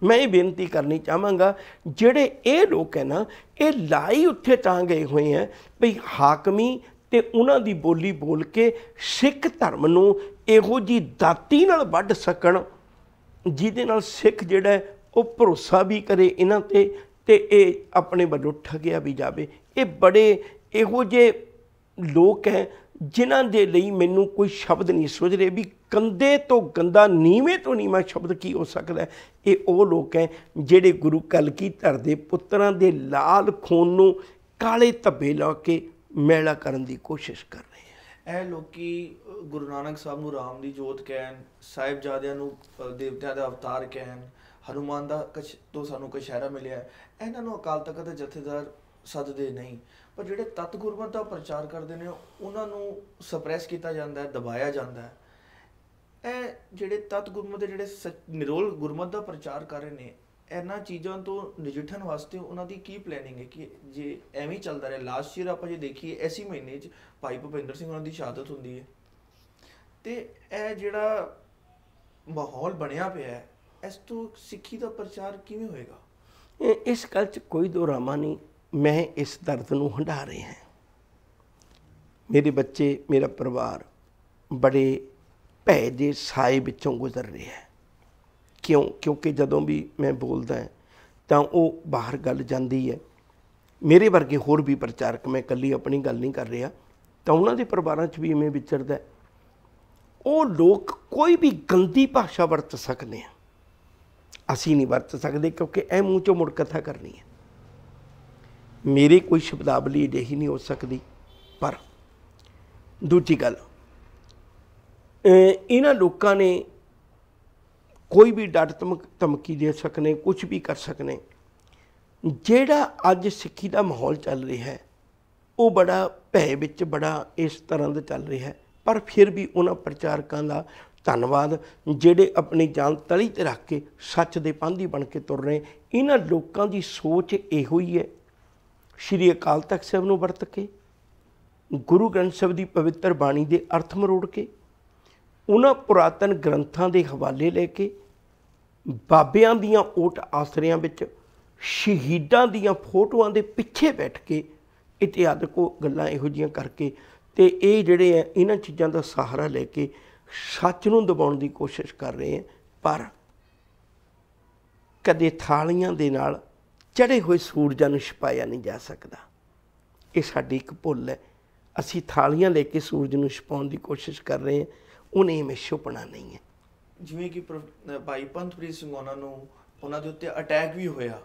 B: ਮੈਂ ਇਹ ਬੇਨਤੀ ਕਰਨੀ ਚਾਹਾਂਗਾ ਜਿਹੜੇ ਇਹ ਲੋਕ ਹੈ ਨਾ ਇਹ ਲਾਈ ਉੱਥੇ ਤਾਂ ਗਏ ਹੋਏ ਆ ਭਈ ਹਾਕਮੀ ਤੇ ਉਹਨਾਂ ਦੀ ਬੋਲੀ ਬੋਲ ਕੇ ਸਿੱਖ ਧਰਮ ਨੂੰ ਇਹੋ ਜੀ ਦਾਤੀ ਨਾਲ ਵੱਢ ਸਕਣ ਜਿਹਦੇ ਨਾਲ ਸਿੱਖ ਜਿਹੜਾ ਉਹ ਭਰੋਸਾ ਵੀ ਕਰੇ ਇਹਨਾਂ ਤੇ ਤੇ ਇਹ ਆਪਣੇ ਵੱਲੋਂ ਠਗਿਆ ਵੀ ਜਾਵੇ ਇਹ ਬੜੇ ਇਹੋ ਜੇ ਲੋਕ ਹੈ ਜਿਨ੍ਹਾਂ ਦੇ ਲਈ ਮੈਨੂੰ ਕੋਈ ਸ਼ਬਦ ਨਹੀਂ ਸੁਝ ਰਿਹਾ ਵੀ ਗੰਦੇ ਤੋਂ ਗੰਦਾ ਨੀਵੇਂ ਤੋਂ ਨੀਵਾ ਸ਼ਬਦ ਕੀ ਹੋ ਸਕਦਾ ਇਹ ਉਹ ਲੋਕ ਹੈ ਜਿਹੜੇ ਗੁਰੂ ਕਲਕੀ ਧਰ ਦੇ ਪੁੱਤਰਾਂ ਦੇ ਲਾਲ ਖੂਨ ਨੂੰ ਕਾਲੇ ਧੱਬੇ ਲਾ ਕੇ ਮੈਲਾ ਕਰਨ ਦੀ ਕੋਸ਼ਿਸ਼ ਕਰ
A: ਰਹੇ ਹੈ ਇਹ ਲੋਕੀ ਗੁਰੂ ਨਾਨਕ ਸਾਹਿਬ ਨੂੰ ਰਾਮ ਦੀ ਜੋਤ ਕਹਿਣ ਸਾਹਿਬਜ਼ਾਦਿਆਂ ਨੂੰ ਦੇਵਤਿਆਂ ਦਾ ਅਵਤਾਰ ਕਹਿਣ ਹਨੂਮਾਨ ਦਾ ਕਛ ਤੋਂ ਸਾਨੂੰ ਕੋਈ ਸ਼ਹਿਰਾ ਮਿਲਿਆ ਇਹਨਾਂ ਨੂੰ ਅਕਾਲ ਤਖਤ ਦੇ ਜਥੇਦਾਰ ਸੱਜਦੇ ਨਹੀਂ ਪਰ ਜਿਹੜੇ ਤਤ ਗੁਰਮਤ ਦਾ ਪ੍ਰਚਾਰ ਕਰਦੇ ਨੇ ਉਹਨਾਂ ਨੂੰ ਸਪਰੈਸ ਕੀਤਾ ਜਾਂਦਾ ਹੈ ਦਬਾਇਆ ਜਾਂਦਾ ਹੈ ਇਹ ਜਿਹੜੇ ਤਤ ਗੁਰਮਤ ਦੇ ਜਿਹੜੇ ਨਿਰੋਲ ਗੁਰਮਤ ਦਾ ਪ੍ਰਚਾਰ ਕਰ ਰਹੇ ਨੇ ਇਹਨਾਂ ਚੀਜ਼ਾਂ ਤੋਂ ਨਜਿੱਠਣ ਵਾਸਤੇ ਉਹਨਾਂ ਦੀ ਕੀ ਪਲੈਨਿੰਗ ਹੈ ਕਿ ਜੇ ਐਵੇਂ ਚੱਲਦਾ ਰਹੇ ਲਾਸਟ ਈਅਰ ਆਪਾਂ ਜੇ ਦੇਖੀਏ ਐਸੀ ਮਹੀਨੇ 'ਚ ਭਾਈ ਭਵਿੰਦਰ ਸਿੰਘ ਉਹਨਾਂ ਦੀ ਸ਼ਹਾਦਤ ਹੁੰਦੀ ਹੈ ਤੇ ਇਹ ਜਿਹੜਾ ਮਾਹੌਲ ਬਣਿਆ ਪਿਆ ਹੈ ਇਸ ਤੋਂ ਸਿੱਖੀ ਦਾ ਪ੍ਰਚਾਰ ਕਿਵੇਂ ਹੋਏਗਾ ਇਸ ਗੱਲ 'ਚ ਕੋਈ ਦੋਰਾਮਾ ਨਹੀਂ
B: ਮੈਂ ਇਸ ਦਰਦ ਨੂੰ ਹੰਡਾ ਰਿਹਾ ਹਾਂ ਮੇਰੇ ਬੱਚੇ ਮੇਰਾ ਪਰਿਵਾਰ ਬੜੇ ਭੈ ਦੇ ਸਾਏ ਵਿੱਚੋਂ ਗੁਜ਼ਰ ਰਿਹਾ ਹੈ ਕਿਉਂ ਕਿਉਂਕਿ ਜਦੋਂ ਵੀ ਮੈਂ ਬੋਲਦਾ ਤਾਂ ਉਹ ਬਾਹਰ ਗੱਲ ਜਾਂਦੀ ਹੈ ਮੇਰੇ ਵਰਗੇ ਹੋਰ ਵੀ ਪ੍ਰਚਾਰਕ ਮੈਂ ਇਕੱਲੀ ਆਪਣੀ ਗੱਲ ਨਹੀਂ ਕਰ ਰਿਹਾ ਤਾਂ ਉਹਨਾਂ ਦੇ ਪਰਿਵਾਰਾਂ 'ਚ ਵੀ ਐਵੇਂ ਵਿਚਰਦਾ ਉਹ ਲੋਕ ਕੋਈ ਵੀ ਗੰਦੀ ਭਾਸ਼ਾ ਵਰਤ ਸਕਦੇ ਆ ਅਸੀਂ ਨਹੀਂ ਵਰਤ ਸਕਦੇ ਕਿਉਂਕਿ ਇਹ ਮੂੰਹ ਚੋਂ ਮੁੜ ਕਥਾ ਕਰਨੀ ਹੈ ਮੇਰੀ ਕੋਈ ਸ਼ਬਦਾਵਲੀ ਅਜਿਹੀ ਨਹੀਂ ਹੋ ਸਕਦੀ ਪਰ ਦੂਜੀ ਗੱਲ ਇਹਨਾਂ ਲੋਕਾਂ ਨੇ ਕੋਈ ਵੀ ਡਟ ਧਮਕੀ ਦੇ ਸਕਨੇ ਕੁਝ ਵੀ ਕਰ ਸਕਨੇ ਜਿਹੜਾ ਅੱਜ ਸਿੱਖੀ ਦਾ ਮਾਹੌਲ ਚੱਲ ਰਿਹਾ ਹੈ ਉਹ ਬੜਾ ਭੈ ਵਿੱਚ ਬੜਾ ਇਸ ਤਰ੍ਹਾਂ ਦਾ ਚੱਲ ਰਿਹਾ ਹੈ ਪਰ ਫਿਰ ਵੀ ਉਹਨਾਂ ਪ੍ਰਚਾਰਕਾਂ ਦਾ ਧੰਨਵਾਦ ਜਿਹੜੇ ਆਪਣੀ ਜਾਨ ਤਲੀ ਤੇ ਰੱਖ ਕੇ ਸੱਚ ਦੇ ਪੰਧੀ ਬਣ ਕੇ ਤੁਰ ਰਹੇ ਇਹਨਾਂ ਲੋਕਾਂ ਦੀ ਸੋਚ ਇਹੋ ਹੀ ਹੈ ਸ਼੍ਰੀ ਅਕਾਲ ਤਖਤ ਸਾਹਿਬ ਨੂੰ ਵਰਤ ਕੇ ਗੁਰੂ ਗ੍ਰੰਥ ਸਾਹਿਬ ਦੀ ਪਵਿੱਤਰ ਬਾਣੀ ਦੇ ਅਰਥ ਮਰੋੜ ਕੇ ਉਹਨਾਂ ਪੁਰਾਤਨ ਗ੍ਰੰਥਾਂ ਦੇ ਹਵਾਲੇ ਲੈ ਕੇ ਬਾਬਿਆਂ ਦੀਆਂ ਓਟ ਆਸਰਿਆਂ ਵਿੱਚ ਸ਼ਹੀਦਾਂ ਦੀਆਂ ਫੋਟੋਆਂ ਦੇ ਪਿੱਛੇ ਬੈਠ ਕੇ ਇਤਿਹਾਸਕੋ ਗੱਲਾਂ ਇਹੋ ਜੀਆਂ ਕਰਕੇ ਤੇ ਇਹ ਜਿਹੜੇ ਆ ਇਹਨਾਂ ਚੀਜ਼ਾਂ ਦਾ ਸਹਾਰਾ ਲੈ ਕੇ ਸੱਚ ਨੂੰ ਦਬਾਉਣ ਦੀ ਕੋਸ਼ਿਸ਼ ਕਰ ਰਹੇ ਹਾਂ ਪਰ ਕਦੇ ਥਾਲੀਆਂ ਦੇ ਨਾਲ ਚੜੇ ਹੋਏ ਸੂਰਜਾਂ ਨੂੰ ਛਪਾਇਆ ਨਹੀਂ ਜਾ ਸਕਦਾ ਇਹ ਸਾਡੀ ਇੱਕ ਭੁੱਲ ਹੈ ਅਸੀਂ ਥਾਲੀਆਂ ਲੈ ਕੇ ਸੂਰਜ ਨੂੰ ਛਪਾਉਣ ਦੀ ਕੋਸ਼ਿਸ਼ ਕਰ ਰਹੇ ਹਾਂ ਉਹਨੇ ਮੇ ਛੁਪਣਾ ਨਹੀਂ ਹੈ
A: ਜਿਵੇਂ ਕਿ ਭਾਈ ਪੰਥਪ੍ਰੀਤ ਸਿੰਘ ਉਹਨਾਂ ਨੂੰ ਉਹਨਾਂ ਦੇ ਉੱਤੇ ਅਟੈਕ ਵੀ ਹੋਇਆ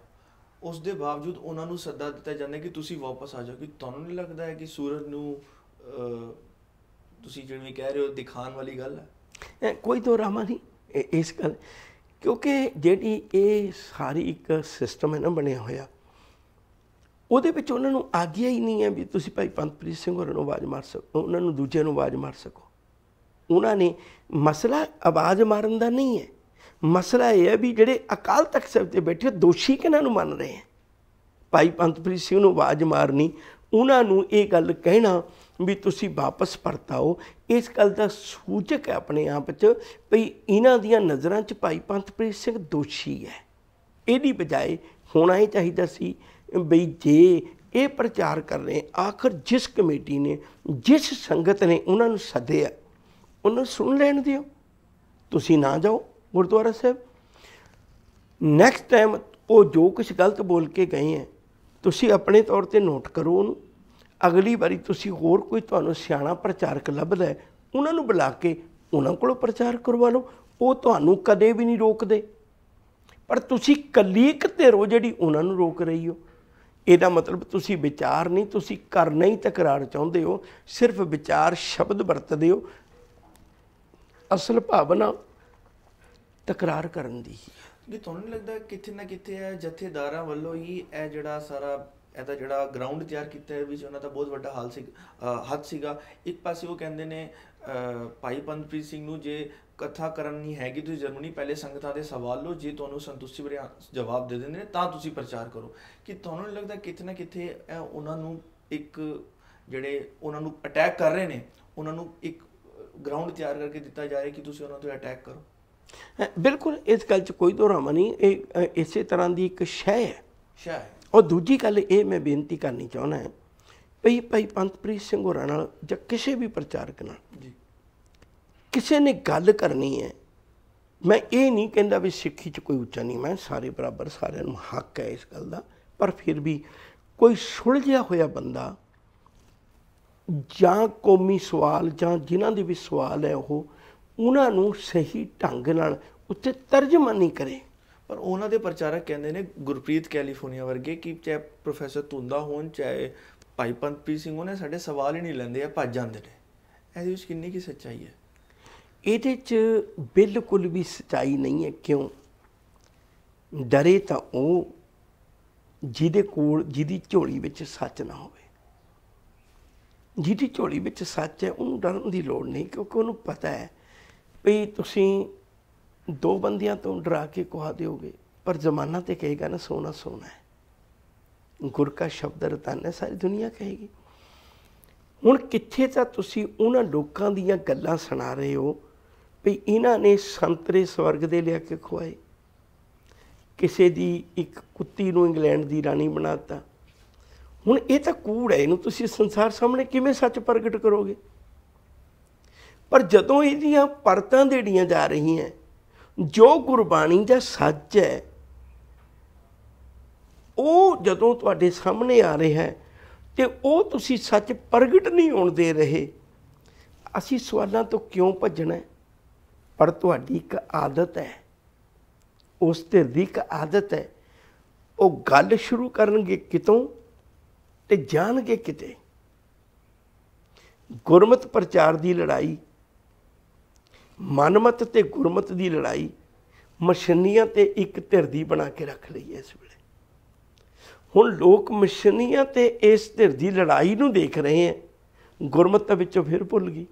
A: ਉਸ ਦੇ ਬਾਵਜੂਦ ਉਹਨਾਂ ਨੂੰ ਸੱਦਾ ਦਿੱਤਾ ਜਾਂਦਾ ਕਿ ਤੁਸੀਂ ਵਾਪਸ ਆ ਜਾਓ ਕਿ ਤੁਹਾਨੂੰ ਨਹੀਂ ਲੱਗਦਾ ਹੈ ਕਿ ਸੂਰਜ ਨੂੰ ਤੁਸੀਂ ਜਿਵੇਂ ਕਹਿ ਰਹੇ ਹੋ ਦਿਖਾਣ ਵਾਲੀ ਗੱਲ
B: ਹੈ ਕੋਈ ਤੋਂ ਰਾਮਾ ਨਹੀਂ ਇਸ ਗੱਲ ਕਿਉਂਕਿ ਜਿਹੜੀ ਇਹ ਸਾਰੀ ਇੱਕ ਸਿਸਟਮ ਹੈ ਨਾ ਬਣਿਆ ਹੋਇਆ ਉਹਦੇ ਵਿੱਚ ਉਹਨਾਂ ਨੂੰ ਆਗਿਆ ਹੀ ਨਹੀਂ ਹੈ ਵੀ ਤੁਸੀਂ ਭਾਈ ਪੰਤਪ੍ਰੀਤ ਸਿੰਘ ਹੋਰਾਂ ਨੂੰ ਆਵਾਜ਼ ਮਾਰ ਸਕੋ ਉਹਨਾਂ ਨੂੰ ਦੂਜਿਆਂ ਨੂੰ ਆਵਾਜ਼ ਮਾਰ ਸਕੋ ਉਹਨਾਂ ਨੇ ਮਸਲਾ ਆਵਾਜ਼ ਮਾਰਨ ਦਾ ਨਹੀਂ ਹੈ ਮਸਲਾ ਇਹ ਹੈ ਵੀ ਜਿਹੜੇ ਅਕਾਲ ਤਖਤ ਸਾਹਿਬ ਤੇ ਬੈਠੇ ਦੋਸ਼ੀ ਕਿਹਨਾਂ ਨੂੰ ਮੰਨ ਰਹੇ ਹੈ ਭਾਈ ਪੰਤਪ੍ਰੀਤ ਸਿੰਘ ਨੂੰ ਆਵਾਜ਼ ਮਾਰਨੀ ਉਹਨਾਂ ਨੂੰ ਇਹ ਗੱਲ ਕਹਿਣਾ ਵੀ ਤੁਸੀਂ ਵਾਪਸ ਪਰਤ ਆਓ ਇਸ ਗੱਲ ਦਾ ਸੂਚਕ ਹੈ ਆਪਣੇ ਆਪ 'ਚ ਵੀ ਇਹਨਾਂ ਦੀਆਂ ਨਜ਼ਰਾਂ 'ਚ ਭਾਈ ਪੰਥਪ੍ਰੀਤ ਸਿੰਘ ਦੋਸ਼ੀ ਹੈ ਇਹਦੀ ਬਜਾਏ ਹੋਣਾ ਹੀ ਚਾਹੀਦਾ ਸੀ ਵੀ ਜੇ ਇਹ ਪ੍ਰਚਾਰ ਕਰ ਰਹੇ ਆਖਰ ਜਿਸ ਕਮੇਟੀ ਨੇ ਜਿਸ ਸੰਗਤ ਨੇ ਉਹਨਾਂ ਨੂੰ ਸੱਦਿਆ ਉਹਨਾਂ ਨੂੰ ਸੁਣ ਲੈਣ ਦਿਓ ਤੁਸੀਂ ਨਾ ਜਾਓ ਗੁਰਦੁਆਰਾ ਸਾਹਿਬ ਨੈਕਸਟ ਟਾਈਮ ਉਹ ਜੋ ਕੁਝ ਗਲਤ ਬੋਲ ਕੇ ਗਏ ਹੈ ਤੁਸੀਂ ਆਪਣੇ ਤੌਰ ਤੇ ਨੋਟ ਕਰੋ ਉਹਨੂੰ ਅਗਲੀ ਵਾਰੀ ਤੁਸੀਂ ਹੋਰ ਕੋਈ ਤੁਹਾਨੂੰ ਸਿਆਣਾ ਪ੍ਰਚਾਰਕ ਲੱਭਦਾ ਉਹਨਾਂ ਨੂੰ ਬੁਲਾ ਕੇ ਉਹਨਾਂ ਕੋਲੋਂ ਪ੍ਰਚਾਰ ਕਰਵਾ ਲਓ ਉਹ ਤੁਹਾਨੂੰ ਕਦੇ ਵੀ ਨਹੀਂ ਰੋਕਦੇ ਪਰ ਤੁਸੀਂ ਇੱਕ ਤੇ ਰੋ ਜਿਹੜੀ ਉਹਨਾਂ ਨੂੰ ਰੋਕ ਰਹੀ ਹੋ ਇਹਦਾ ਮਤਲਬ ਤੁਸੀਂ ਵਿਚਾਰ ਨਹੀਂ ਤੁਸੀਂ ਕਰਨਾ ਹੀ ਤਕਰਾਰ ਚਾਹੁੰਦੇ ਹੋ ਸਿਰਫ ਵਿਚਾਰ ਸ਼ਬਦ ਵਰਤਦੇ ਹੋ ਅਸਲ ਭਾਵਨਾ ਤਕਰਾਰ ਕਰਨ ਦੀ
A: ਜੀ ਤੁਹਾਨੂੰ ਲੱਗਦਾ ਕਿੱਥੇ ਨਾ ਕਿੱਥੇ ਹੈ ਜਥੇਦਾਰਾਂ ਵੱਲੋਂ ਹੀ ਇਹ ਜਿਹੜਾ ਸਾਰਾ ਇਹਦਾ ਜਿਹੜਾ ਗਰਾਊਂਡ ਤਿਆਰ ਕੀਤਾ ਹੈ ਵਿੱਚ ਉਹਨਾਂ ਦਾ ਬਹੁਤ ਵੱਡਾ ਹਾਲ ਸੀ ਹੱਥ ਸੀਗਾ ਇੱਕ ਪਾਸੇ ਉਹ ਕਹਿੰਦੇ ਨੇ ਭਾਈ ਪੰਦਪ੍ਰੀਤ ਸਿੰਘ ਨੂੰ ਜੇ ਕਥਾ ਕਰਨ ਨਹੀਂ ਹੈਗੀ ਤੁਸੀਂ ਜਰਮਨੀ ਪਹਿਲੇ ਸੰਗਤਾਂ ਦੇ ਸਵਾਲ ਲਓ ਜੇ ਤੁਹਾਨੂੰ ਸੰਤੁਸ਼ਟੀ ਭਰਿਆ ਜਵਾਬ ਦੇ ਦਿੰਦੇ ਨੇ ਤਾਂ ਤੁਸੀਂ ਪ੍ਰਚਾਰ ਕਰੋ ਕਿ ਤੁਹਾਨੂੰ ਨਹੀਂ ਲੱਗਦਾ ਕਿਤੇ ਨਾ ਕਿਤੇ ਉਹਨਾਂ ਨੂੰ ਇੱਕ ਜਿਹੜੇ ਉਹਨਾਂ ਨੂੰ ਅਟੈਕ ਕਰ ਰਹੇ ਨੇ ਉਹਨਾਂ ਨੂੰ ਇੱਕ ਗਰਾਊਂਡ ਤਿਆਰ ਕਰਕੇ ਦਿੱਤਾ ਜਾ ਰਿਹਾ ਕਿ ਤੁਸੀਂ ਉਹਨਾਂ ਤੇ ਅਟੈਕ ਕਰੋ
B: ਬਿਲਕੁਲ ਇਸ ਗੱਲ 'ਚ ਕੋਈ ਦੋਰਾਮਾ ਨਹੀਂ ਇਹ ਇਸੇ ਤਰ੍ਹਾਂ ਦੀ ਇੱਕ ਸ਼ੈ ਹੈ ਸ਼ੈ ਔਰ ਦੂਜੀ ਗੱਲ ਇਹ ਮੈਂ ਬੇਨਤੀ ਕਰਨੀ ਚਾਹੁੰਦਾ ਹਾਂ ਭਈ ਭਾਈ ਪੰਤਪ੍ਰੀਤ ਸਿੰਘ ਹੋਰਾਂ ਨਾਲ ਜਾਂ ਕਿਸੇ ਵੀ ਪ੍ਰਚਾਰਕ ਨਾਲ ਜੀ ਕਿਸੇ ਨੇ ਗੱਲ ਕਰਨੀ ਹੈ ਮੈਂ ਇਹ ਨਹੀਂ ਕਹਿੰਦਾ ਵੀ ਸਿੱਖੀ 'ਚ ਕੋਈ ਉੱਚਾ ਨਹੀਂ ਮੈਂ ਸਾਰੇ ਬਰਾਬਰ ਸਾਰਿਆਂ ਨੂੰ ਹੱਕ ਹੈ ਇਸ ਗੱਲ ਦਾ ਪਰ ਫਿਰ ਵੀ ਕੋਈ ਸੁਲਝਿਆ ਹੋਇਆ ਬੰਦਾ ਜਾਂ ਕੌਮੀ ਸਵਾਲ ਜਾਂ ਜਿਨ੍ਹਾਂ ਦੇ ਵੀ ਸਵਾਲ ਹੈ ਉਹ ਉਹਨਾਂ ਨੂੰ ਸਹੀ ਢੰਗ ਨਾਲ
A: ਉੱਤੇ ਤਰਜਮਾਨੀ ਕਰੇ ਪਰ ਉਹਨਾਂ ਦੇ ਪ੍ਰਚਾਰਕ ਕਹਿੰਦੇ ਨੇ ਗੁਰਪ੍ਰੀਤ ਕੈਲੀਫੋਰਨੀਆ ਵਰਗੇ ਕਿ ਚਾਹੇ ਪ੍ਰੋਫੈਸਰ ਤੁੰਦਾ ਹੋਣ ਚਾਹੇ ਭਾਈ ਪੰਪੀ ਸਿੰਘ ਉਹਨੇ ਸਾਡੇ ਸਵਾਲ ਹੀ ਨਹੀਂ ਲੈਂਦੇ ਆ ਭੱਜ ਜਾਂਦੇ ਨੇ ਇਹਦੇ ਵਿੱਚ ਕਿੰਨੀ ਕੀ ਸੱਚਾਈ ਹੈ
B: ਇਹਦੇ 'ਚ ਬਿਲਕੁਲ ਵੀ ਸੱਚਾਈ ਨਹੀਂ ਹੈ ਕਿਉਂ ਡਰੇ ਤਾਂ ਉਹ ਜਿਹਦੇ ਕੋਲ ਜਿਹਦੀ ਝੋਲੀ ਵਿੱਚ ਸੱਚ ਨਾ ਹੋਵੇ ਜਿਹਦੀ ਝੋਲੀ ਵਿੱਚ ਸੱਚ ਹੈ ਉਹਨੂੰ ਡਰਨ ਦੀ ਲੋੜ ਨਹੀਂ ਕਿਉਂਕਿ ਉਹਨੂੰ ਪਤਾ ਹੈ ਵੀ ਤੁਸੀਂ ਦੋ ਬੰਦੀਆਂ ਤੋਂ ਡਰਾ ਕੇ ਕੁਹਾ ਦਿਓਗੇ ਪਰ ਜ਼ਮਾਨਾ ਤੇ ਕਹੇਗਾ ਨਾ ਸੋਨਾ ਸੋਨਾ ਹੈ ਗੁਰ ਕਾ ਸ਼ਬਦ ਰਤਨ ਹੈ ਸਾਰੀ ਦੁਨੀਆ ਕਹੇਗੀ ਹੁਣ ਕਿੱਥੇ ਤਾਂ ਤੁਸੀਂ ਉਹਨਾਂ ਲੋਕਾਂ ਦੀਆਂ ਗੱਲਾਂ ਸੁਣਾ ਰਹੇ ਹੋ ਵੀ ਇਹਨਾਂ ਨੇ ਸੰਤਰੇ ਸਵਰਗ ਦੇ ਲਿਆ ਕੇ ਖਵਾਏ ਕਿਸੇ ਦੀ ਇੱਕ ਕੁੱਤੀ ਨੂੰ ਇੰਗਲੈਂਡ ਦੀ ਰਾਣੀ ਬਣਾਤਾ ਹੁਣ ਇਹ ਤਾਂ ਕੂੜ ਹੈ ਇਹਨੂੰ ਤੁਸੀਂ ਸੰਸਾਰ ਸਾਹਮਣੇ ਕਿਵੇਂ ਸੱਚ ਪ੍ਰਗਟ ਕਰੋਗੇ ਪਰ ਜਦੋਂ ਇਹਦੀਆਂ ਪਰਤਾਂ ਦੇੜੀਆਂ ਜਾ ਰਹੀਆਂ ਜੋ ਗੁਰਬਾਣੀ ਦਾ ਸੱਚ ਹੈ ਉਹ ਜਦੋਂ ਤੁਹਾਡੇ ਸਾਹਮਣੇ ਆ ਰਿਹਾ ਹੈ ਤੇ ਉਹ ਤੁਸੀਂ ਸੱਚ ਪ੍ਰਗਟ ਨਹੀਂ ਹੋਣ ਦੇ ਰਹੇ ਅਸੀਂ ਸਵਾਲਾਂ ਤੋਂ ਕਿਉਂ ਭੱਜਣਾ ਹੈ ਪਰ ਤੁਹਾਡੀ ਇੱਕ ਆਦਤ ਹੈ ਉਸ ਤੇ ਰਿਕ ਆਦਤ ਹੈ ਉਹ ਗੱਲ ਸ਼ੁਰੂ ਕਰਨਗੇ ਕਿਤੋਂ ਤੇ ਜਾਣਗੇ ਕਿਤੇ ਗੁਰਮਤ ਪ੍ਰਚਾਰ ਦੀ ਲੜਾਈ ਮਨਮਤ ਤੇ ਗੁਰਮਤ ਦੀ ਲੜਾਈ ਮਸ਼ੀਨੀਆਂ ਤੇ ਇੱਕ ਧਿਰ ਦੀ ਬਣਾ ਕੇ ਰੱਖ ਲਈ ਐ ਇਸ ਵੇਲੇ ਹੁਣ ਲੋਕ ਮਸ਼ੀਨੀਆਂ ਤੇ ਇਸ ਧਿਰ ਦੀ ਲੜਾਈ ਨੂੰ ਦੇਖ ਰਹੇ ਐ ਗੁਰਮਤ ਤਾਂ ਵਿੱਚੋਂ ਫਿਰ ਭੁੱਲ ਗਈ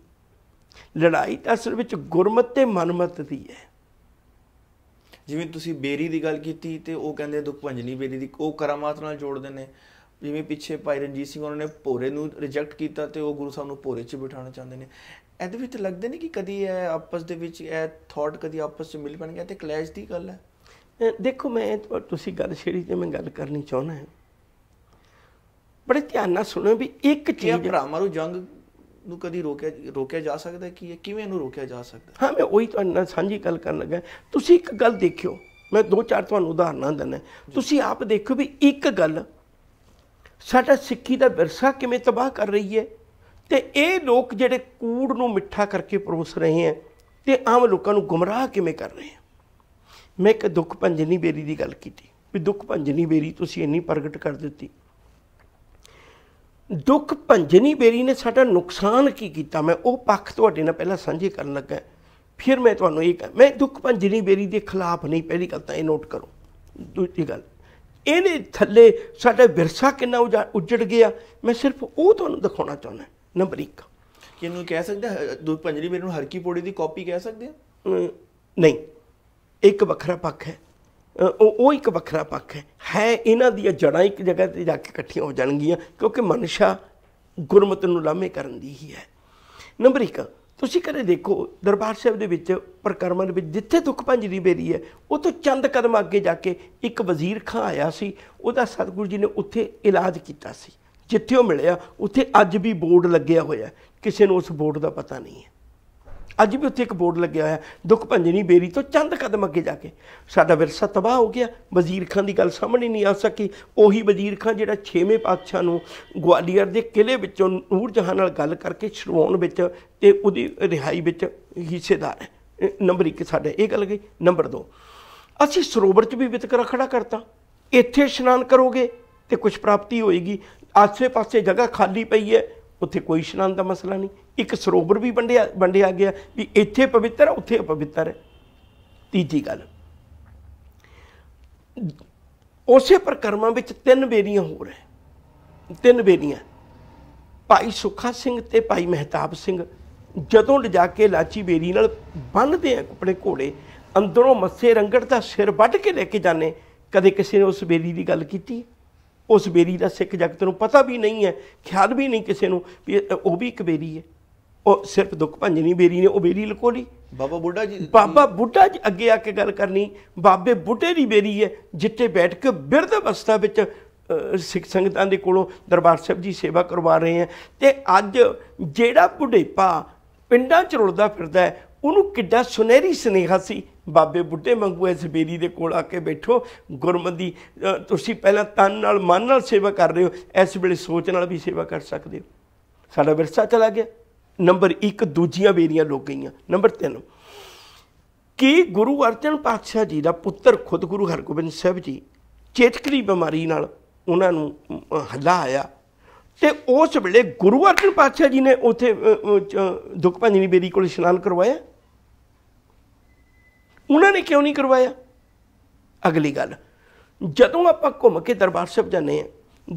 B: ਲੜਾਈ ਤਾਂ ਅਸਲ ਵਿੱਚ ਗੁਰਮਤ ਤੇ ਮਨਮਤ ਦੀ ਐ
A: ਜਿਵੇਂ ਤੁਸੀਂ 베ਰੀ ਦੀ ਗੱਲ ਕੀਤੀ ਤੇ ਉਹ ਕਹਿੰਦੇ ਦੁਪੰਜਨੀ 베ਰੀ ਦੀ ਉਹ ਕਰਾਮਾਤ ਨਾਲ ਜੋੜਦੇ ਨੇ ਜਿਵੇਂ ਪਿੱਛੇ ਭਾਈ ਰਣਜੀਤ ਸਿੰਘ ਉਹਨਾਂ ਨੇ ਭੋਰੇ ਨੂੰ ਰਿਜੈਕਟ ਕੀਤਾ ਤੇ ਉਹ ਗੁਰੂ ਸਾਹਿਬ ਨੂੰ ਭੋਰੇ 'ਚ ਬਿਠਾਉਣਾ ਚਾਹੁੰਦੇ ਨੇ ਇਹਦੇ ਵਿੱਚ ਲੱਗਦੇ ਨਹੀਂ ਕਿ ਕਦੀ ਇਹ ਆਪਸ ਦੇ ਵਿੱਚ ਇਹ ਥਾਟ ਕਦੀ ਆਪਸ ਵਿੱਚ ਮਿਲ ਬਣ ਗਿਆ ਤੇ ਕਲੈਸ਼ ਦੀ ਗੱਲ
B: ਹੈ ਦੇਖੋ ਮੈਂ ਤੁਸੀਂ ਗੱਲ ਛੇੜੀ ਤੇ ਮੈਂ ਗੱਲ ਕਰਨੀ ਚਾਹੁੰਦਾ ਹਾਂ
A: ਬੜੇ ਧਿਆਨ ਨਾਲ ਸੁਣੋ ਵੀ ਇੱਕ ਚੀਜ਼ ਭਰਾਵਾਂ ਨੂੰ ਜੰਗ ਨੂੰ ਕਦੀ ਰੋਕਿਆ ਰੋਕਿਆ ਜਾ ਸਕਦਾ ਕਿ ਇਹ ਕਿਵੇਂ ਇਹਨੂੰ ਰੋਕਿਆ ਜਾ ਸਕਦਾ
B: ਹਾਂ ਮੈਂ ਉਹੀ ਤੁਹਾਨੂੰ ਨਾਲ ਸਾਂਝੀ ਗੱਲ ਕਰਨ ਲੱਗਾ ਤੁਸੀਂ ਇੱਕ ਗੱਲ ਦੇਖਿਓ ਮੈਂ ਦੋ ਚਾਰ ਤੁਹਾਨੂੰ ਉਦਾਹਰਨਾਂ ਦਿੰਦਾ ਤੁਸੀਂ ਆਪ ਦੇਖੋ ਵੀ ਇੱਕ ਗੱਲ ਸਾਡਾ ਸਿੱਖੀ ਦਾ ਵਿਰਸਾ ਕਿਵੇਂ ਤਬਾਹ ਕਰ ਰਹੀ ਹੈ ਤੇ ਇਹ ਲੋਕ ਜਿਹੜੇ ਕੂੜ ਨੂੰ ਮਿੱਠਾ ਕਰਕੇ ਪਰੋਸ ਰਹੇ ਆ ਤੇ ਆਮ ਲੋਕਾਂ ਨੂੰ ਗੁੰਮਰਾਹ ਕਿਵੇਂ ਕਰ ਰਹੇ ਆ ਮੈਂ ਇੱਕ ਦੁੱਖ ਪੰਜਨੀ ਬੇਰੀ ਦੀ ਗੱਲ ਕੀਤੀ ਵੀ ਦੁੱਖ ਪੰਜਨੀ ਬੇਰੀ ਤੁਸੀਂ ਇੰਨੀ ਪ੍ਰਗਟ ਕਰ ਦਿੱਤੀ ਦੁੱਖ ਪੰਜਨੀ ਬੇਰੀ ਨੇ ਸਾਡਾ ਨੁਕਸਾਨ ਕੀ ਕੀਤਾ ਮੈਂ ਉਹ ਪੱਖ ਤੁਹਾਡੇ ਨਾਲ ਪਹਿਲਾਂ ਸਾਂਝੇ ਕਰਨ ਲੱਗਾ ਫਿਰ ਮੈਂ ਤੁਹਾਨੂੰ ਇਹ ਮੈਂ ਦੁੱਖ ਪੰਜਨੀ ਬੇਰੀ ਦੇ ਖਿਲਾਫ ਨਹੀਂ ਪਹਿਲੀ ਗੱਲ ਤਾਂ ਇਹ ਨੋਟ ਕਰੋ ਦੂਜੀ ਗੱਲ ਇਹਨੇ ਥੱਲੇ ਸਾਡਾ ਵਿਰਸਾ ਕਿੰਨਾ ਉਜੜ ਗਿਆ ਮੈਂ ਸਿਰਫ ਉਹ ਤੁਹਾਨੂੰ ਦਿਖਾਉਣਾ ਚਾਹੁੰਦਾ ਨੰਬਰ 1
A: ਕੀ ਇਹਨੂੰ ਕਹਿ ਸਕਦੇ ਦੋ ਪੰਜਰੀ ਮੇਰੇ ਨੂੰ ਹਰਕੀ ਪੋੜੀ ਦੀ ਕਾਪੀ ਕਹਿ ਸਕਦੇ ਆ
B: ਨਹੀਂ ਇੱਕ ਵੱਖਰਾ ਪੱਖ ਹੈ ਉਹ ਉਹ ਇੱਕ ਵੱਖਰਾ ਪੱਖ ਹੈ ਹੈ ਇਹਨਾਂ ਦੀਆਂ ਜੜਾਂ ਇੱਕ ਜਗ੍ਹਾ ਤੇ ਜਾ ਕੇ ਇਕੱਠੀਆਂ ਹੋ ਜਾਣਗੀਆਂ ਕਿਉਂਕਿ ਮਨਸ਼ਾ ਗੁਰਮਤ ਨੂੰ ਲਾਮੇ ਕਰਨ ਦੀ ਹੀ ਹੈ ਨੰਬਰ 1 ਤੁਸੀਂ ਕਦੇ ਦੇਖੋ ਦਰਬਾਰ ਸਾਹਿਬ ਦੇ ਵਿੱਚ ਪ੍ਰਕਰਮਾਂ ਦੇ ਵਿੱਚ ਜਿੱਥੇ ਦੁੱਖ ਭੰਜਰੀ ਬੇਰੀ ਹੈ ਉਹ ਤੋਂ ਚੰਦ ਕਦਮ ਅੱਗੇ ਜਾ ਕੇ ਇੱਕ ਵਜ਼ੀਰ ਖਾਂ ਆਇਆ ਸੀ ਉਹਦਾ ਸਤਿਗੁਰੂ ਜੀ ਨੇ ਉੱਥੇ ਇਲਾਜ ਕੀਤਾ ਸੀ ਜਿੱਥੇ ਉਹ ਮਿਲਿਆ ਉੱਥੇ ਅੱਜ ਵੀ ਬੋਰਡ ਲੱਗਿਆ ਹੋਇਆ ਕਿਸੇ ਨੂੰ ਉਸ ਬੋਰਡ ਦਾ ਪਤਾ ਨਹੀਂ ਹੈ ਅੱਜ ਵੀ ਉੱਥੇ ਇੱਕ ਬੋਰਡ ਲੱਗਿਆ ਹੋਇਆ ਦੁੱਖ ਭੰਜਨੀ ਬੇਰੀ ਤੋਂ ਚੰਦ ਕਦਮ ਅੱਗੇ ਜਾ ਕੇ ਸਾਡਾ ਵਿਰਸਾ ਤਬਾਹ ਹੋ ਗਿਆ ਵਜ਼ੀਰ ਖਾਨ ਦੀ ਗੱਲ ਸਾਹਮਣੇ ਨਹੀਂ ਆ ਸਕੀ ਉਹੀ ਵਜ਼ੀਰ ਖਾਨ ਜਿਹੜਾ 6ਵੇਂ ਪਾਤਸ਼ਾਹ ਨੂੰ ਗਵਾਲੀਅਰ ਦੇ ਕਿਲੇ ਵਿੱਚੋਂ ਨੂਰ ਜਹਾਨ ਨਾਲ ਗੱਲ ਕਰਕੇ ਛਡਵਾਉਣ ਵਿੱਚ ਤੇ ਉਹਦੀ ਰਿਹਾਈ ਵਿੱਚ ਹਿੱਸੇਦਾਰ ਹੈ ਨੰਬਰ 1 ਸਾਡਾ ਇਹ ਗੱਲ ਗਈ ਨੰਬਰ 2 ਅਸੀਂ ਸਰੋਵਰ 'ਚ ਵੀ ਵਿਤਕਰਾ ਖੜਾ ਕਰਤਾ ਇੱਥੇ ਇਸ਼ਨਾਨ ਕਰੋਗੇ ਤੇ ਕੁਝ ਪ੍ਰਾਪਤੀ ਹੋਏਗੀ ਆਸੇ-ਪਾਸੇ ਜਗ੍ਹਾ ਖਾਲੀ ਪਈ ਹੈ ਉੱਥੇ ਕੋਈ ਇਸ਼ਨਾਨ ਦਾ ਮਸਲਾ ਨਹੀਂ ਇੱਕ ਸਰੋਵਰ ਵੀ ਵੰਡਿਆ ਵੰਡਿਆ ਗਿਆ ਵੀ ਇੱਥੇ ਪਵਿੱਤਰ ਹੈ ਉੱਥੇ ਅਪਵਿੱਤਰ ਹੈ ਤੀਜੀ ਗੱਲ ਉਸੇ ਪ੍ਰਕਰਮਾਂ ਵਿੱਚ ਤਿੰਨ ਬੇਰੀਆਂ ਹੋਰ ਰਹੇ ਤਿੰਨ ਬੇਰੀਆਂ ਭਾਈ ਸੁਖਾ ਸਿੰਘ ਤੇ ਭਾਈ ਮਹਿਤਾਬ ਸਿੰਘ ਜਦੋਂ ਲਿਜਾ ਕੇ ਲਾਚੀ ਬੇਰੀ ਨਾਲ ਬੰਨਦੇ ਆ ਆਪਣੇ ਘੋੜੇ ਅੰਦਰੋਂ ਮੱਸੇ ਰੰਗੜ ਦਾ ਸਿਰ ਵੱਢ ਕੇ ਲੈ ਕੇ ਜਾਣੇ ਕਦੇ ਕਿਸੇ ਨੇ ਉਸ ਬੇਰੀ ਦੀ ਗੱਲ ਕੀਤੀ ਉਸ ਬੇਰੀ ਦਾ ਸਿੱਖ ਜਗਤ ਨੂੰ ਪਤਾ ਵੀ ਨਹੀਂ ਹੈ ਖਿਆਲ ਵੀ ਨਹੀਂ ਕਿਸੇ ਨੂੰ ਵੀ ਉਹ ਵੀ ਇੱਕ ਬੇਰੀ ਹੈ ਉਹ ਸਿਰਫ ਦੁੱਖ ਭੰਜਨੀ ਬੇਰੀ ਨੇ ਉਹ ਬੇਰੀ ਲਕੋਲੀ ਬਾਬਾ ਬੁੱਢਾ ਜੀ ਬਾਬਾ ਬੁੱਢਾ ਜੀ ਅੱਗੇ ਆ ਕੇ ਗੱਲ ਕਰਨੀ ਬਾਬੇ ਬੁੱਢੇ ਦੀ ਬੇਰੀ ਹੈ ਜਿੱਤੇ ਬੈਠ ਕੇ ਬਿਰਧ ਅਵਸਥਾ ਵਿੱਚ ਸਿੱਖ ਸੰਗਤਾਂ ਦੇ ਕੋਲੋਂ ਦਰਬਾਰ ਸਾਹਿਬ ਜੀ ਸੇਵਾ ਕਰਵਾ ਰਹੇ ਆ ਤੇ ਅੱਜ ਜਿਹੜਾ ਬੁਢੇਪਾ ਪਿੰਡਾਂ 'ਚ ਰੁਲਦਾ ਫਿਰਦਾ ਹੈ ਉਹਨੂੰ ਕਿੱਡਾ ਸੁਨਹਿਰੀ ਸੁਨੇਹਾ ਸੀ ਬਾਬੇ ਬੁੱਢੇ ਵਾਂਗੂ ਐ ਬੇਰੀ ਦੇ ਕੋਲ ਆ ਕੇ ਬੈਠੋ ਗੁਰਮਤੀ ਤੁਸੀਂ ਪਹਿਲਾਂ ਤਨ ਨਾਲ ਮਨ ਨਾਲ ਸੇਵਾ ਕਰ ਰਹੇ ਹੋ ਇਸ ਵੇਲੇ ਸੋਚ ਨਾਲ ਵੀ ਸੇਵਾ ਕਰ ਸਕਦੇ ਹੋ ਸਾਡਾ ਵਿਰਸਾ ਚਲਾ ਗਿਆ ਨੰਬਰ 1 ਦੂਜੀਆਂ ਬੇਰੀਆਂ ਲੋਕ ਗਈਆਂ ਨੰਬਰ 3 ਕੀ ਗੁਰੂ ਅਰਜਨ ਪਾਤਸ਼ਾਹ ਜੀ ਦਾ ਪੁੱਤਰ ਖੁਦ ਗੁਰੂ ਹਰਗੋਬਿੰਦ ਸਾਹਿਬ ਜੀ ਚੇਤਕਰੀ ਬਿਮਾਰੀ ਨਾਲ ਉਹਨਾਂ ਨੂੰ ਹੱਲਾ ਆਇਆ ਤੇ ਉਸ ਵੇਲੇ ਗੁਰੂ ਅਰਜਨ ਪਾਤਸ਼ਾਹ ਜੀ ਨੇ ਉਥੇ ਦੁਖਪੰਜਨੀ ਬੇਰੀ ਕੋਲ ਇਸ਼ਨਾਨ ਕਰਵਾਇਆ ਉਹਨਾਂ ਨੇ ਕਿਉਂ ਨਹੀਂ ਕਰਵਾਇਆ ਅਗਲੀ ਗੱਲ ਜਦੋਂ ਆਪਾਂ ਘੁੰਮ ਕੇ ਦਰਬਾਰ ਸਾਹਿਬ ਜਾਂਦੇ ਆ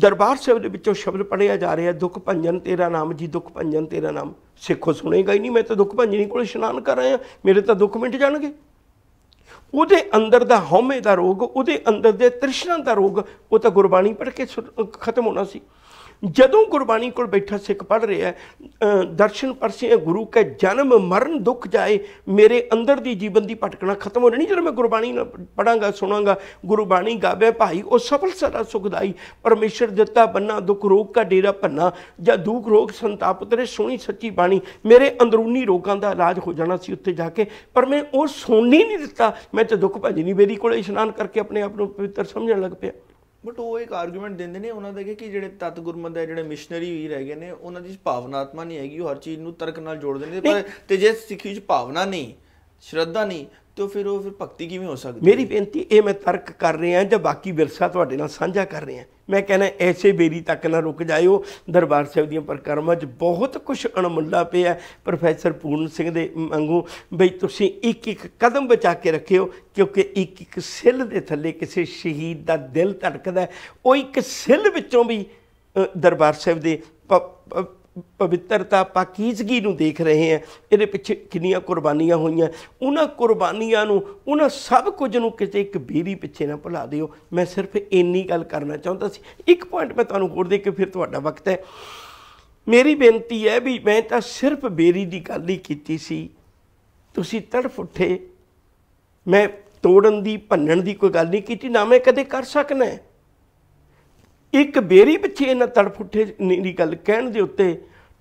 B: ਦਰਬਾਰ ਸਾਹਿਬ ਦੇ ਵਿੱਚੋਂ ਸ਼ਬਦ ਪੜਿਆ ਜਾ ਰਿਹਾ ਦੁੱਖ ਭੰਜਨ ਤੇਰਾ ਨਾਮ ਜੀ ਦੁੱਖ ਭੰਜਨ ਤੇਰਾ ਨਾਮ ਸਿੱਖੋ ਸੁਣੇਗਾ ਹੀ ਨਹੀਂ ਮੈਂ ਤਾਂ ਦੁੱਖ ਭੰਜਨੀ ਕੋਲ ਇਸ਼ਨਾਨ ਕਰ ਰਿਹਾ ਮੇਰੇ ਤਾਂ ਦੁੱਖ ਮਿਟ ਜਾਣਗੇ ਉਹਦੇ ਅੰਦਰ ਦਾ ਹਉਮੈ ਦਾ ਰੋਗ ਉਹਦੇ ਅੰਦਰ ਦੇ ਤ੍ਰਿਸ਼ਨਾ ਦਾ ਰੋਗ ਉਹ ਤਾਂ ਗੁਰਬਾਣੀ ਪੜ੍ਹ ਕੇ ਖਤਮ ਹੋਣਾ ਸੀ ਜਦੋਂ ਗੁਰਬਾਣੀ ਕੋਲ ਬੈਠਾ ਸਿੱਖ ਪੜ ਰਿਹਾ ਦਰਸ਼ਨ ਪਰਸੇ ਗੁਰੂ ਕੈ ਜਨਮ ਮਰਨ ਦੁੱਖ ਜਾਏ ਮੇਰੇ ਅੰਦਰ ਦੀ ਜੀਵਨ ਦੀ ਪਟਕਣਾ ਖਤਮ ਹੋ ਜਾਣੀ ਜਦੋਂ ਮੈਂ ਗੁਰਬਾਣੀ ਪੜਾਂਗਾ ਸੁਣਾਂਗਾ ਗੁਰਬਾਣੀ ਗਾਵੇ ਭਾਈ ਉਹ ਸਫਲ ਸਦਾ ਸੁਖਦਾਈ ਪਰਮੇਸ਼ਰ ਦਿੱਤਾ ਬੰਨਾ ਦੁੱਖ ਰੋਗ ਕਾ ਡੇਰਾ ਭੰਨਾ ਜਾਂ ਦੁੱਖ ਰੋਗ ਸੰਤਾਪ ਤੇਰੇ ਸੋਹਣੀ ਸੱਚੀ ਬਾਣੀ ਮੇਰੇ ਅੰਦਰੂਨੀ ਰੋਗਾਂ ਦਾ ਇਲਾਜ ਹੋ ਜਾਣਾ ਸੀ ਉੱਥੇ ਜਾ ਕੇ ਪਰ ਮੈਂ ਉਹ ਸੁਣਨੀ ਨਹੀਂ ਦਿੱਤਾ ਮੈਂ ਤੇ ਦੁੱਖ ਨਹੀਂ ਮੇਰੀ ਕੋਲ ਇਸ਼ਨਾਨ ਕਰਕੇ ਆਪਣੇ ਆਪ ਨੂੰ ਪਵਿੱਤਰ ਸਮਝਣ ਲੱਗ ਪਿਆ
A: ਬਟ ਉਹ ਇੱਕ ਆਰਗੂਮੈਂਟ ਦਿੰਦੇ ਨੇ ਉਹਨਾਂ ਦਾ ਕਿ ਜਿਹੜੇ ਤਤ ਗੁਰਮਤ ਹੈ ਜਿਹੜੇ ਮਿਸ਼ਨਰੀ ਵੀ ਰਹਿ ਗਏ ਨੇ ਉਹਨਾਂ ਦੀ ਭਾਵਨਾਤਮਾ ਨਹੀਂ ਹੈਗੀ ਉਹ ਹਰ ਚੀਜ਼ ਨੂੰ ਤਰਕ ਨਾਲ ਜੋੜਦੇ ਨੇ ਪਰ ਤੇ ਜੇ ਸਿੱਖੀ ਵਿੱਚ ਭਾਵਨਾ ਨਹੀਂ ਸ਼ਰਧਾ ਨਹੀਂ ਤੋ ਫਿਰ ਉਹ ਫਿਰ ਭਗਤੀ ਕਿਵੇਂ ਹੋ ਸਕਦੀ ਮੇਰੀ
B: ਬੇਨਤੀ ਇਹ ਮੈਂ ਤਰਕ ਕਰ ਰਿਹਾ ਜਾਂ ਬਾਕੀ ਵਿਰਸਾ ਤੁਹਾਡੇ ਨਾਲ ਸਾਂਝਾ ਕਰ ਰਿਹਾ ਮੈਂ ਕਹਿੰਦਾ ਐਸੇ ਬੇਰੀ ਤੱਕ ਨਾ ਰੁਕ ਜਾਇਓ ਦਰਬਾਰ ਸਾਹਿਬ ਦੀਆਂ ਪਰਕਰਮਾਂ 'ਚ ਬਹੁਤ ਕੁਝ ਅਣਮੁੱਲਾ ਪਿਆ ਪ੍ਰੋਫੈਸਰ ਪੂਰਨ ਸਿੰਘ ਦੇ ਵਾਂਗੂ ਬਈ ਤੁਸੀਂ ਇੱਕ ਇੱਕ ਕਦਮ ਬਚਾ ਕੇ ਰੱਖਿਓ ਕਿਉਂਕਿ ਇੱਕ ਇੱਕ ਸਿੱਲ ਦੇ ਥੱਲੇ ਕਿਸੇ ਸ਼ਹੀਦ ਦਾ ਦਿਲ ਧੜਕਦਾ ਉਹ ਇੱਕ ਸਿੱਲ ਵਿੱਚੋਂ ਵੀ ਦਰਬਾਰ ਸਾਹਿਬ ਦੇ ਪਵਿੱਤਰਤਾ ਪਾਕੀਜ਼ਗੀ ਨੂੰ ਦੇਖ ਰਹੇ ਹਾਂ ਇਹਦੇ ਪਿੱਛੇ ਕਿੰਨੀਆਂ ਕੁਰਬਾਨੀਆਂ ਹੋਈਆਂ ਉਹਨਾਂ ਕੁਰਬਾਨੀਆਂ ਨੂੰ ਉਹਨਾਂ ਸਭ ਕੁਝ ਨੂੰ ਕਿਤੇ ਇੱਕ ਬੀਰੀ ਪਿੱਛੇ ਨਾ ਭੁਲਾ ਦਿਓ ਮੈਂ ਸਿਰਫ ਇੰਨੀ ਗੱਲ ਕਰਨਾ ਚਾਹੁੰਦਾ ਸੀ ਇੱਕ ਪੁਆਇੰਟ ਮੈਂ ਤੁਹਾਨੂੰ ਹੋਰ ਦੇ ਕੇ ਫਿਰ ਤੁਹਾਡਾ ਵਕਤ ਹੈ ਮੇਰੀ ਬੇਨਤੀ ਹੈ ਵੀ ਮੈਂ ਤਾਂ ਸਿਰਫ ਬੇਰੀ ਦੀ ਗੱਲ ਹੀ ਕੀਤੀ ਸੀ ਤੁਸੀਂ ਤੜਫ ਉੱਠੇ ਮੈਂ ਤੋੜਨ ਦੀ ਭੰਨਣ ਦੀ ਕੋਈ ਗੱਲ ਨਹੀਂ ਕੀਤੀ ਨਾ ਮੈਂ ਕਦੇ ਕਰ ਸਕਣਾ ਇੱਕ ਬੇਰੀ ਪਿੱਛੇ ਇਹਨਾਂ ਤੜਫੁੱਠੇ ਦੀ ਗੱਲ ਕਹਿਣ ਦੇ ਉੱਤੇ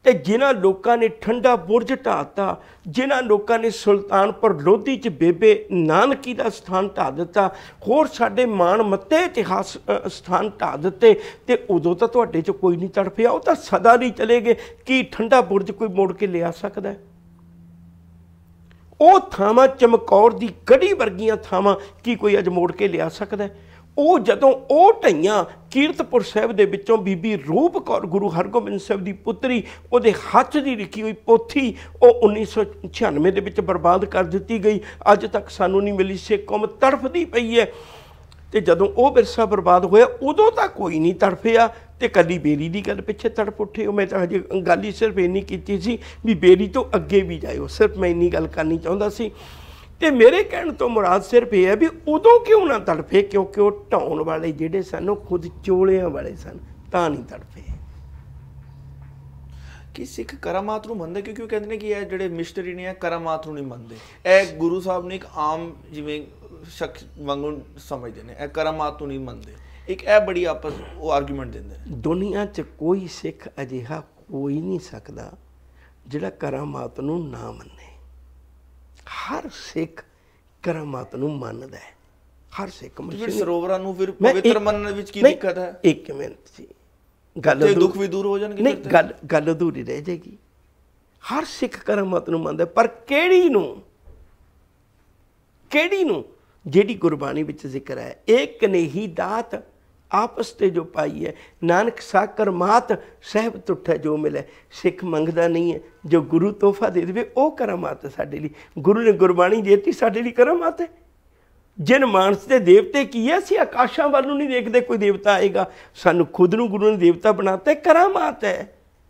B: ਤੇ ਜਿਨ੍ਹਾਂ ਲੋਕਾਂ ਨੇ ਠੰਡਾ ਬੁਰਜ ਢਾਤਾ ਜਿਨ੍ਹਾਂ ਲੋਕਾਂ ਨੇ ਸੁਲਤਾਨਪੁਰ ਲੋਧੀ 'ਚ ਬੇਬੇ ਨਾਨਕੀ ਦਾ ਸਥਾਨ ਢਾ ਦਿੱਤਾ ਹੋਰ ਸਾਡੇ ਮਾਣ ਮੱਤੇ ਇਤਿਹਾਸ ਸਥਾਨ ਢਾ ਦਿੱਤੇ ਤੇ ਉਦੋਂ ਤਾਂ ਤੁਹਾਡੇ 'ਚ ਕੋਈ ਨਹੀਂ ਤੜਫਿਆ ਉਹ ਤਾਂ ਸਦਾ ਨਹੀਂ ਚਲੇਗੇ ਕੀ ਠੰਡਾ ਬੁਰਜ ਕੋਈ ਮੋੜ ਕੇ ਲਿਆ ਸਕਦਾ ਉਹ ਥਾਵਾਂ ਚਮਕੌਰ ਦੀ ਗੜੀ ਵਰਗੀਆਂ ਥਾਵਾਂ ਕੀ ਕੋਈ ਅਜ ਮੋੜ ਕੇ ਲਿਆ ਸਕਦਾ ਉਹ ਜਦੋਂ ਉਹ ਢਈਆਂ ਕੀਰਤਪੁਰ ਸਾਹਿਬ ਦੇ ਵਿੱਚੋਂ ਬੀਬੀ ਰੂਪ ਕੌਰ ਗੁਰੂ ਹਰਗੋਬਿੰਦ ਸਾਹਿਬ ਦੀ ਪੁੱਤਰੀ ਉਹਦੇ ਹੱਥ ਦੀ ਲਿਖੀ ਹੋਈ ਪੋਥੀ ਉਹ 1996 ਦੇ ਵਿੱਚ ਬਰਬਾਦ ਕਰ ਦਿੱਤੀ ਗਈ ਅੱਜ ਤੱਕ ਸਾਨੂੰ ਨਹੀਂ ਮਿਲੀ ਸੇ ਕੌਮ ਤੜਫਦੀ ਪਈ ਹੈ ਤੇ ਜਦੋਂ ਉਹ ਵਿਰਸਾ ਬਰਬਾਦ ਹੋਇਆ ਉਦੋਂ ਤਾਂ ਕੋਈ ਨਹੀਂ ਤੜਫਿਆ ਤੇ ਕੱਲੀ ਬੇਰੀ ਦੀ ਗੱਲ ਪਿੱਛੇ ਤੜਪ ਉੱਠੇ ਉਹ ਮੈਂ ਤਾਂ ਹਜੇ ਗੱਲ ਹੀ ਸਿਰਫ ਇੰਨੀ ਕੀਤੀ ਸੀ ਵੀ ਬੇਰੀ ਤੋਂ ਅੱਗੇ ਵੀ ਜਾਇਓ ਸਿਰਫ ਮੈਂ ਇੰਨੀ ਗੱਲ ਕਰਨੀ ਚਾਹੁੰਦਾ ਸੀ ਤੇ ਮੇਰੇ ਕਹਿਣ ਤੋਂ ਮੁਰਾਦ ਸਿਰਫ ਇਹ ਹੈ ਵੀ ਉਦੋਂ ਕਿਉਂ ਨਾ ਤੜਫੇ ਕਿਉਂਕਿ ਉਹ ਢਾਉਣ ਵਾਲੇ ਜਿਹੜੇ ਸਨ ਉਹ ਖੁਦ ਚੋਲਿਆਂ ਵਾਲੇ
A: ਸਨ ਤਾਂ ਨਹੀਂ ਤੜਫੇ ਕਿ ਸਿੱਖ ਕਰਾਮਾਤ ਨੂੰ ਮੰਨਦੇ ਕਿਉਂਕਿ ਉਹ ਕਹਿੰਦੇ ਨੇ ਕਿ ਇਹ ਜਿਹੜੇ ਮਿਸਟਰੀ ਨੇ ਇਹ ਕਰਾਮਾਤ ਨੂੰ ਨਹੀਂ ਮੰਨਦੇ ਇਹ ਗੁਰੂ ਸਾਹਿਬ ਨੇ ਇੱਕ ਆਮ ਜਿਵੇਂ ਸ਼ਖਸ ਵਾਂਗੂ ਸਮਝਦੇ ਨੇ ਇਹ ਕਰਾਮਾਤ ਨੂੰ ਨਹੀਂ ਮੰਨਦੇ ਇੱਕ ਇਹ ਬੜੀ ਆਪਸ ਉਹ ਆਰਗੂਮੈਂਟ ਦਿੰਦੇ
B: ਨੇ ਦੁਨੀਆ 'ਚ ਕੋਈ ਸਿੱਖ ਅਜਿਹਾ ਕੋਈ ਨਹੀਂ ਸਕਦਾ ਜਿਹੜਾ ਕਰਾਮਾਤ ਨੂੰ ਨਾ ਮੰਨੇ ਹਰ ਸਿੱਖ ਕਰਾਮਾਤ ਨੂੰ ਮੰਨਦਾ ਹੈ ਹਰ ਸਿੱਖ ਮੁਸਲਮਾਨ
A: ਸਰੋਵਰਾਂ ਨੂੰ ਫਿਰ ਪਵਿੱਤਰ ਮੰਨਣ ਵਿੱਚ ਕੀ ਦਿੱਕਤ ਹੈ ਇੱਕ ਮਿੰਟ
B: ਜੀ ਗੱਲ ਤੇ ਦੁੱਖ ਵੀ ਦੂਰ ਹੋ ਜਾਣਗੇ ਨਹੀਂ ਗੱਲ ਗੱਲ ਅਧੂਰੀ ਰਹਿ ਜਾਏਗੀ ਹਰ ਸਿੱਖ ਕਰਾਮਾਤ ਨੂੰ ਮੰਨਦਾ ਪਰ ਕਿਹੜੀ ਨੂੰ ਕਿਹੜੀ ਨੂੰ ਜਿਹੜੀ ਗੁਰਬਾਣੀ ਵਿੱਚ ਜ਼ਿਕਰ ਹੈ ਇੱਕ ਨਹੀਂ ਦਾਤ ਆਪਸ ਤੇ ਜੋ ਪਾਈ ਹੈ ਨਾਨਕ ਸਾਕਰ ਮਾਤ ਸਹਿਬ ਤੁਠਾ ਜੋ ਮਿਲੇ ਸਿੱਖ ਮੰਗਦਾ ਨਹੀਂ ਹੈ ਜੋ ਗੁਰੂ ਤੋਹਫਾ ਦੇ ਦੇਵੇ ਉਹ ਕਰਾਮਾਤ ਸਾਡੇ ਲਈ ਗੁਰੂ ਨੇ ਗੁਰਬਾਣੀ ਦਿੱਤੀ ਸਾਡੇ ਲਈ ਕਰਾਮਾਤ ਹੈ ਜਿਨ ਮਾਨਸ ਤੇ ਦੇਵਤੇ ਕੀ ਹੈ ਸੀ ਆਕਾਸ਼ਾਂ ਵੱਲ ਨੂੰ ਨਹੀਂ ਦੇਖਦੇ ਕੋਈ ਦੇਵਤਾ ਆਏਗਾ ਸਾਨੂੰ ਖੁਦ ਨੂੰ ਗੁਰੂ ਨੇ ਦੇਵਤਾ ਬਣਾਤਾ ਕਰਾਮਾਤ ਹੈ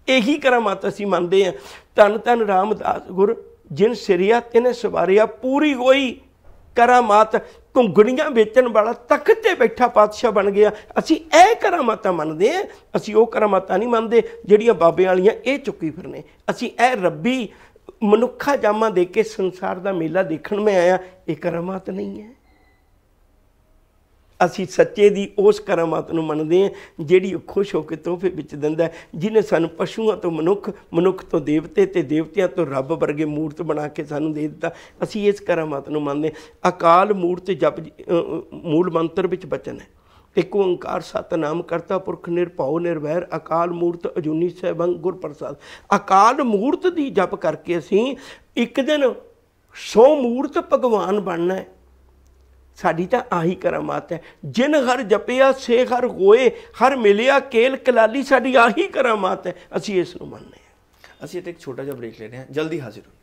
B: ਇਹੀ ਕਰਾਮਾਤ ਅਸੀਂ ਮੰਨਦੇ ਹਾਂ ਤਨ ਤਨ ਰਾਮਦਾਸ ਗੁਰ ਜਿਨ ਸਿਰਿਆ ਤਿਨੇ ਸਵਾਰਿਆ ਪੂਰੀ ਹੋਈ ਕਰਾਮਾਤ ਘੁੰਗੜੀਆਂ ਵੇਚਣ ਵਾਲਾ ਤਖਤ ਤੇ ਬੈਠਾ ਪਾਤਸ਼ਾਹ ਬਣ ਗਿਆ ਅਸੀਂ ਇਹ ਕਰਾਮਾਤਾਂ ਮੰਨਦੇ ਆ ਅਸੀਂ ਉਹ ਕਰਾਮਾਤਾਂ ਨਹੀਂ ਮੰਨਦੇ ਜਿਹੜੀਆਂ ਬਾਬੇ ਵਾਲੀਆਂ ਇਹ ਚੁੱਕੀ ਫਿਰਨੇ ਅਸੀਂ ਇਹ ਰੱਬੀ ਮਨੁੱਖਾ ਜਾਮਾ ਦੇ ਕੇ ਸੰਸਾਰ ਦਾ ਮੇਲਾ ਦੇਖਣ ਮੈਂ ਆਇਆ ਇਹ ਕਰਾਮਾਤ ਨਹੀਂ ਹੈ ਅਸੀਂ ਸੱਚੇ ਦੀ ਉਸ ਕਰਾਮਾਤ ਨੂੰ ਮੰਨਦੇ ਹਾਂ ਜਿਹੜੀ ਉਹ ਖੁਸ਼ ਹੋ ਕੇ ਤੋਹਫੇ ਵਿੱਚ ਦਿੰਦਾ ਜਿਨੇ ਸਾਨੂੰ ਪਸ਼ੂਆਂ ਤੋਂ ਮਨੁੱਖ ਮਨੁੱਖ ਤੋਂ ਦੇਵਤੇ ਤੇ ਦੇਵਤਿਆਂ ਤੋਂ ਰੱਬ ਵਰਗੇ ਮੂਰਤ ਬਣਾ ਕੇ ਸਾਨੂੰ ਦੇ ਦਿੱਤਾ ਅਸੀਂ ਇਸ ਕਰਾਮਾਤ ਨੂੰ ਮੰਨਦੇ ਅਕਾਲ ਮੂਰਤ ਜਪ ਮੂਲ ਮੰਤਰ ਵਿੱਚ ਬਚਨ ਹੈ ਇੱਕ ਓੰਕਾਰ ਸਤਨਾਮ ਕਰਤਾ ਪੁਰਖ ਨਿਰਭਉ ਨਿਰਵੈਰ ਅਕਾਲ ਮੂਰਤ ਅਜੂਨੀ ਸੈਭੰ ਗੁਰ ਪ੍ਰਸਾਦ ਅਕਾਲ ਮੂਰਤ ਦੀ ਜਪ ਕਰਕੇ ਅਸੀਂ ਇੱਕ ਦਿਨ ਸੋ ਮੂਰਤ ਭਗਵਾਨ ਬਣਨਾ ਹੈ ਸਾਡੀ ਤਾਂ ਆਹੀ ਕਰਾਮਾਤ ਹੈ ਜਿਨ ਹਰ ਜਪਿਆ ਸੇ ਹਰ ਹੋਏ ਹਰ ਮਿਲਿਆ
A: ਕੇਲ ਕਲਾਲੀ ਸਾਡੀ ਆਹੀ ਕਰਾਮਾਤ ਹੈ ਅਸੀਂ ਇਸ ਨੂੰ ਮੰਨਦੇ ਹਾਂ ਅਸੀਂ ਇੱਥੇ ਇੱਕ ਛੋਟਾ ਜਿਹਾ ਬ੍ਰੇਕ ਲੈਣੇ ਹਾਂ ਜਲਦੀ ਹਾਜ਼ਰ ਹੋ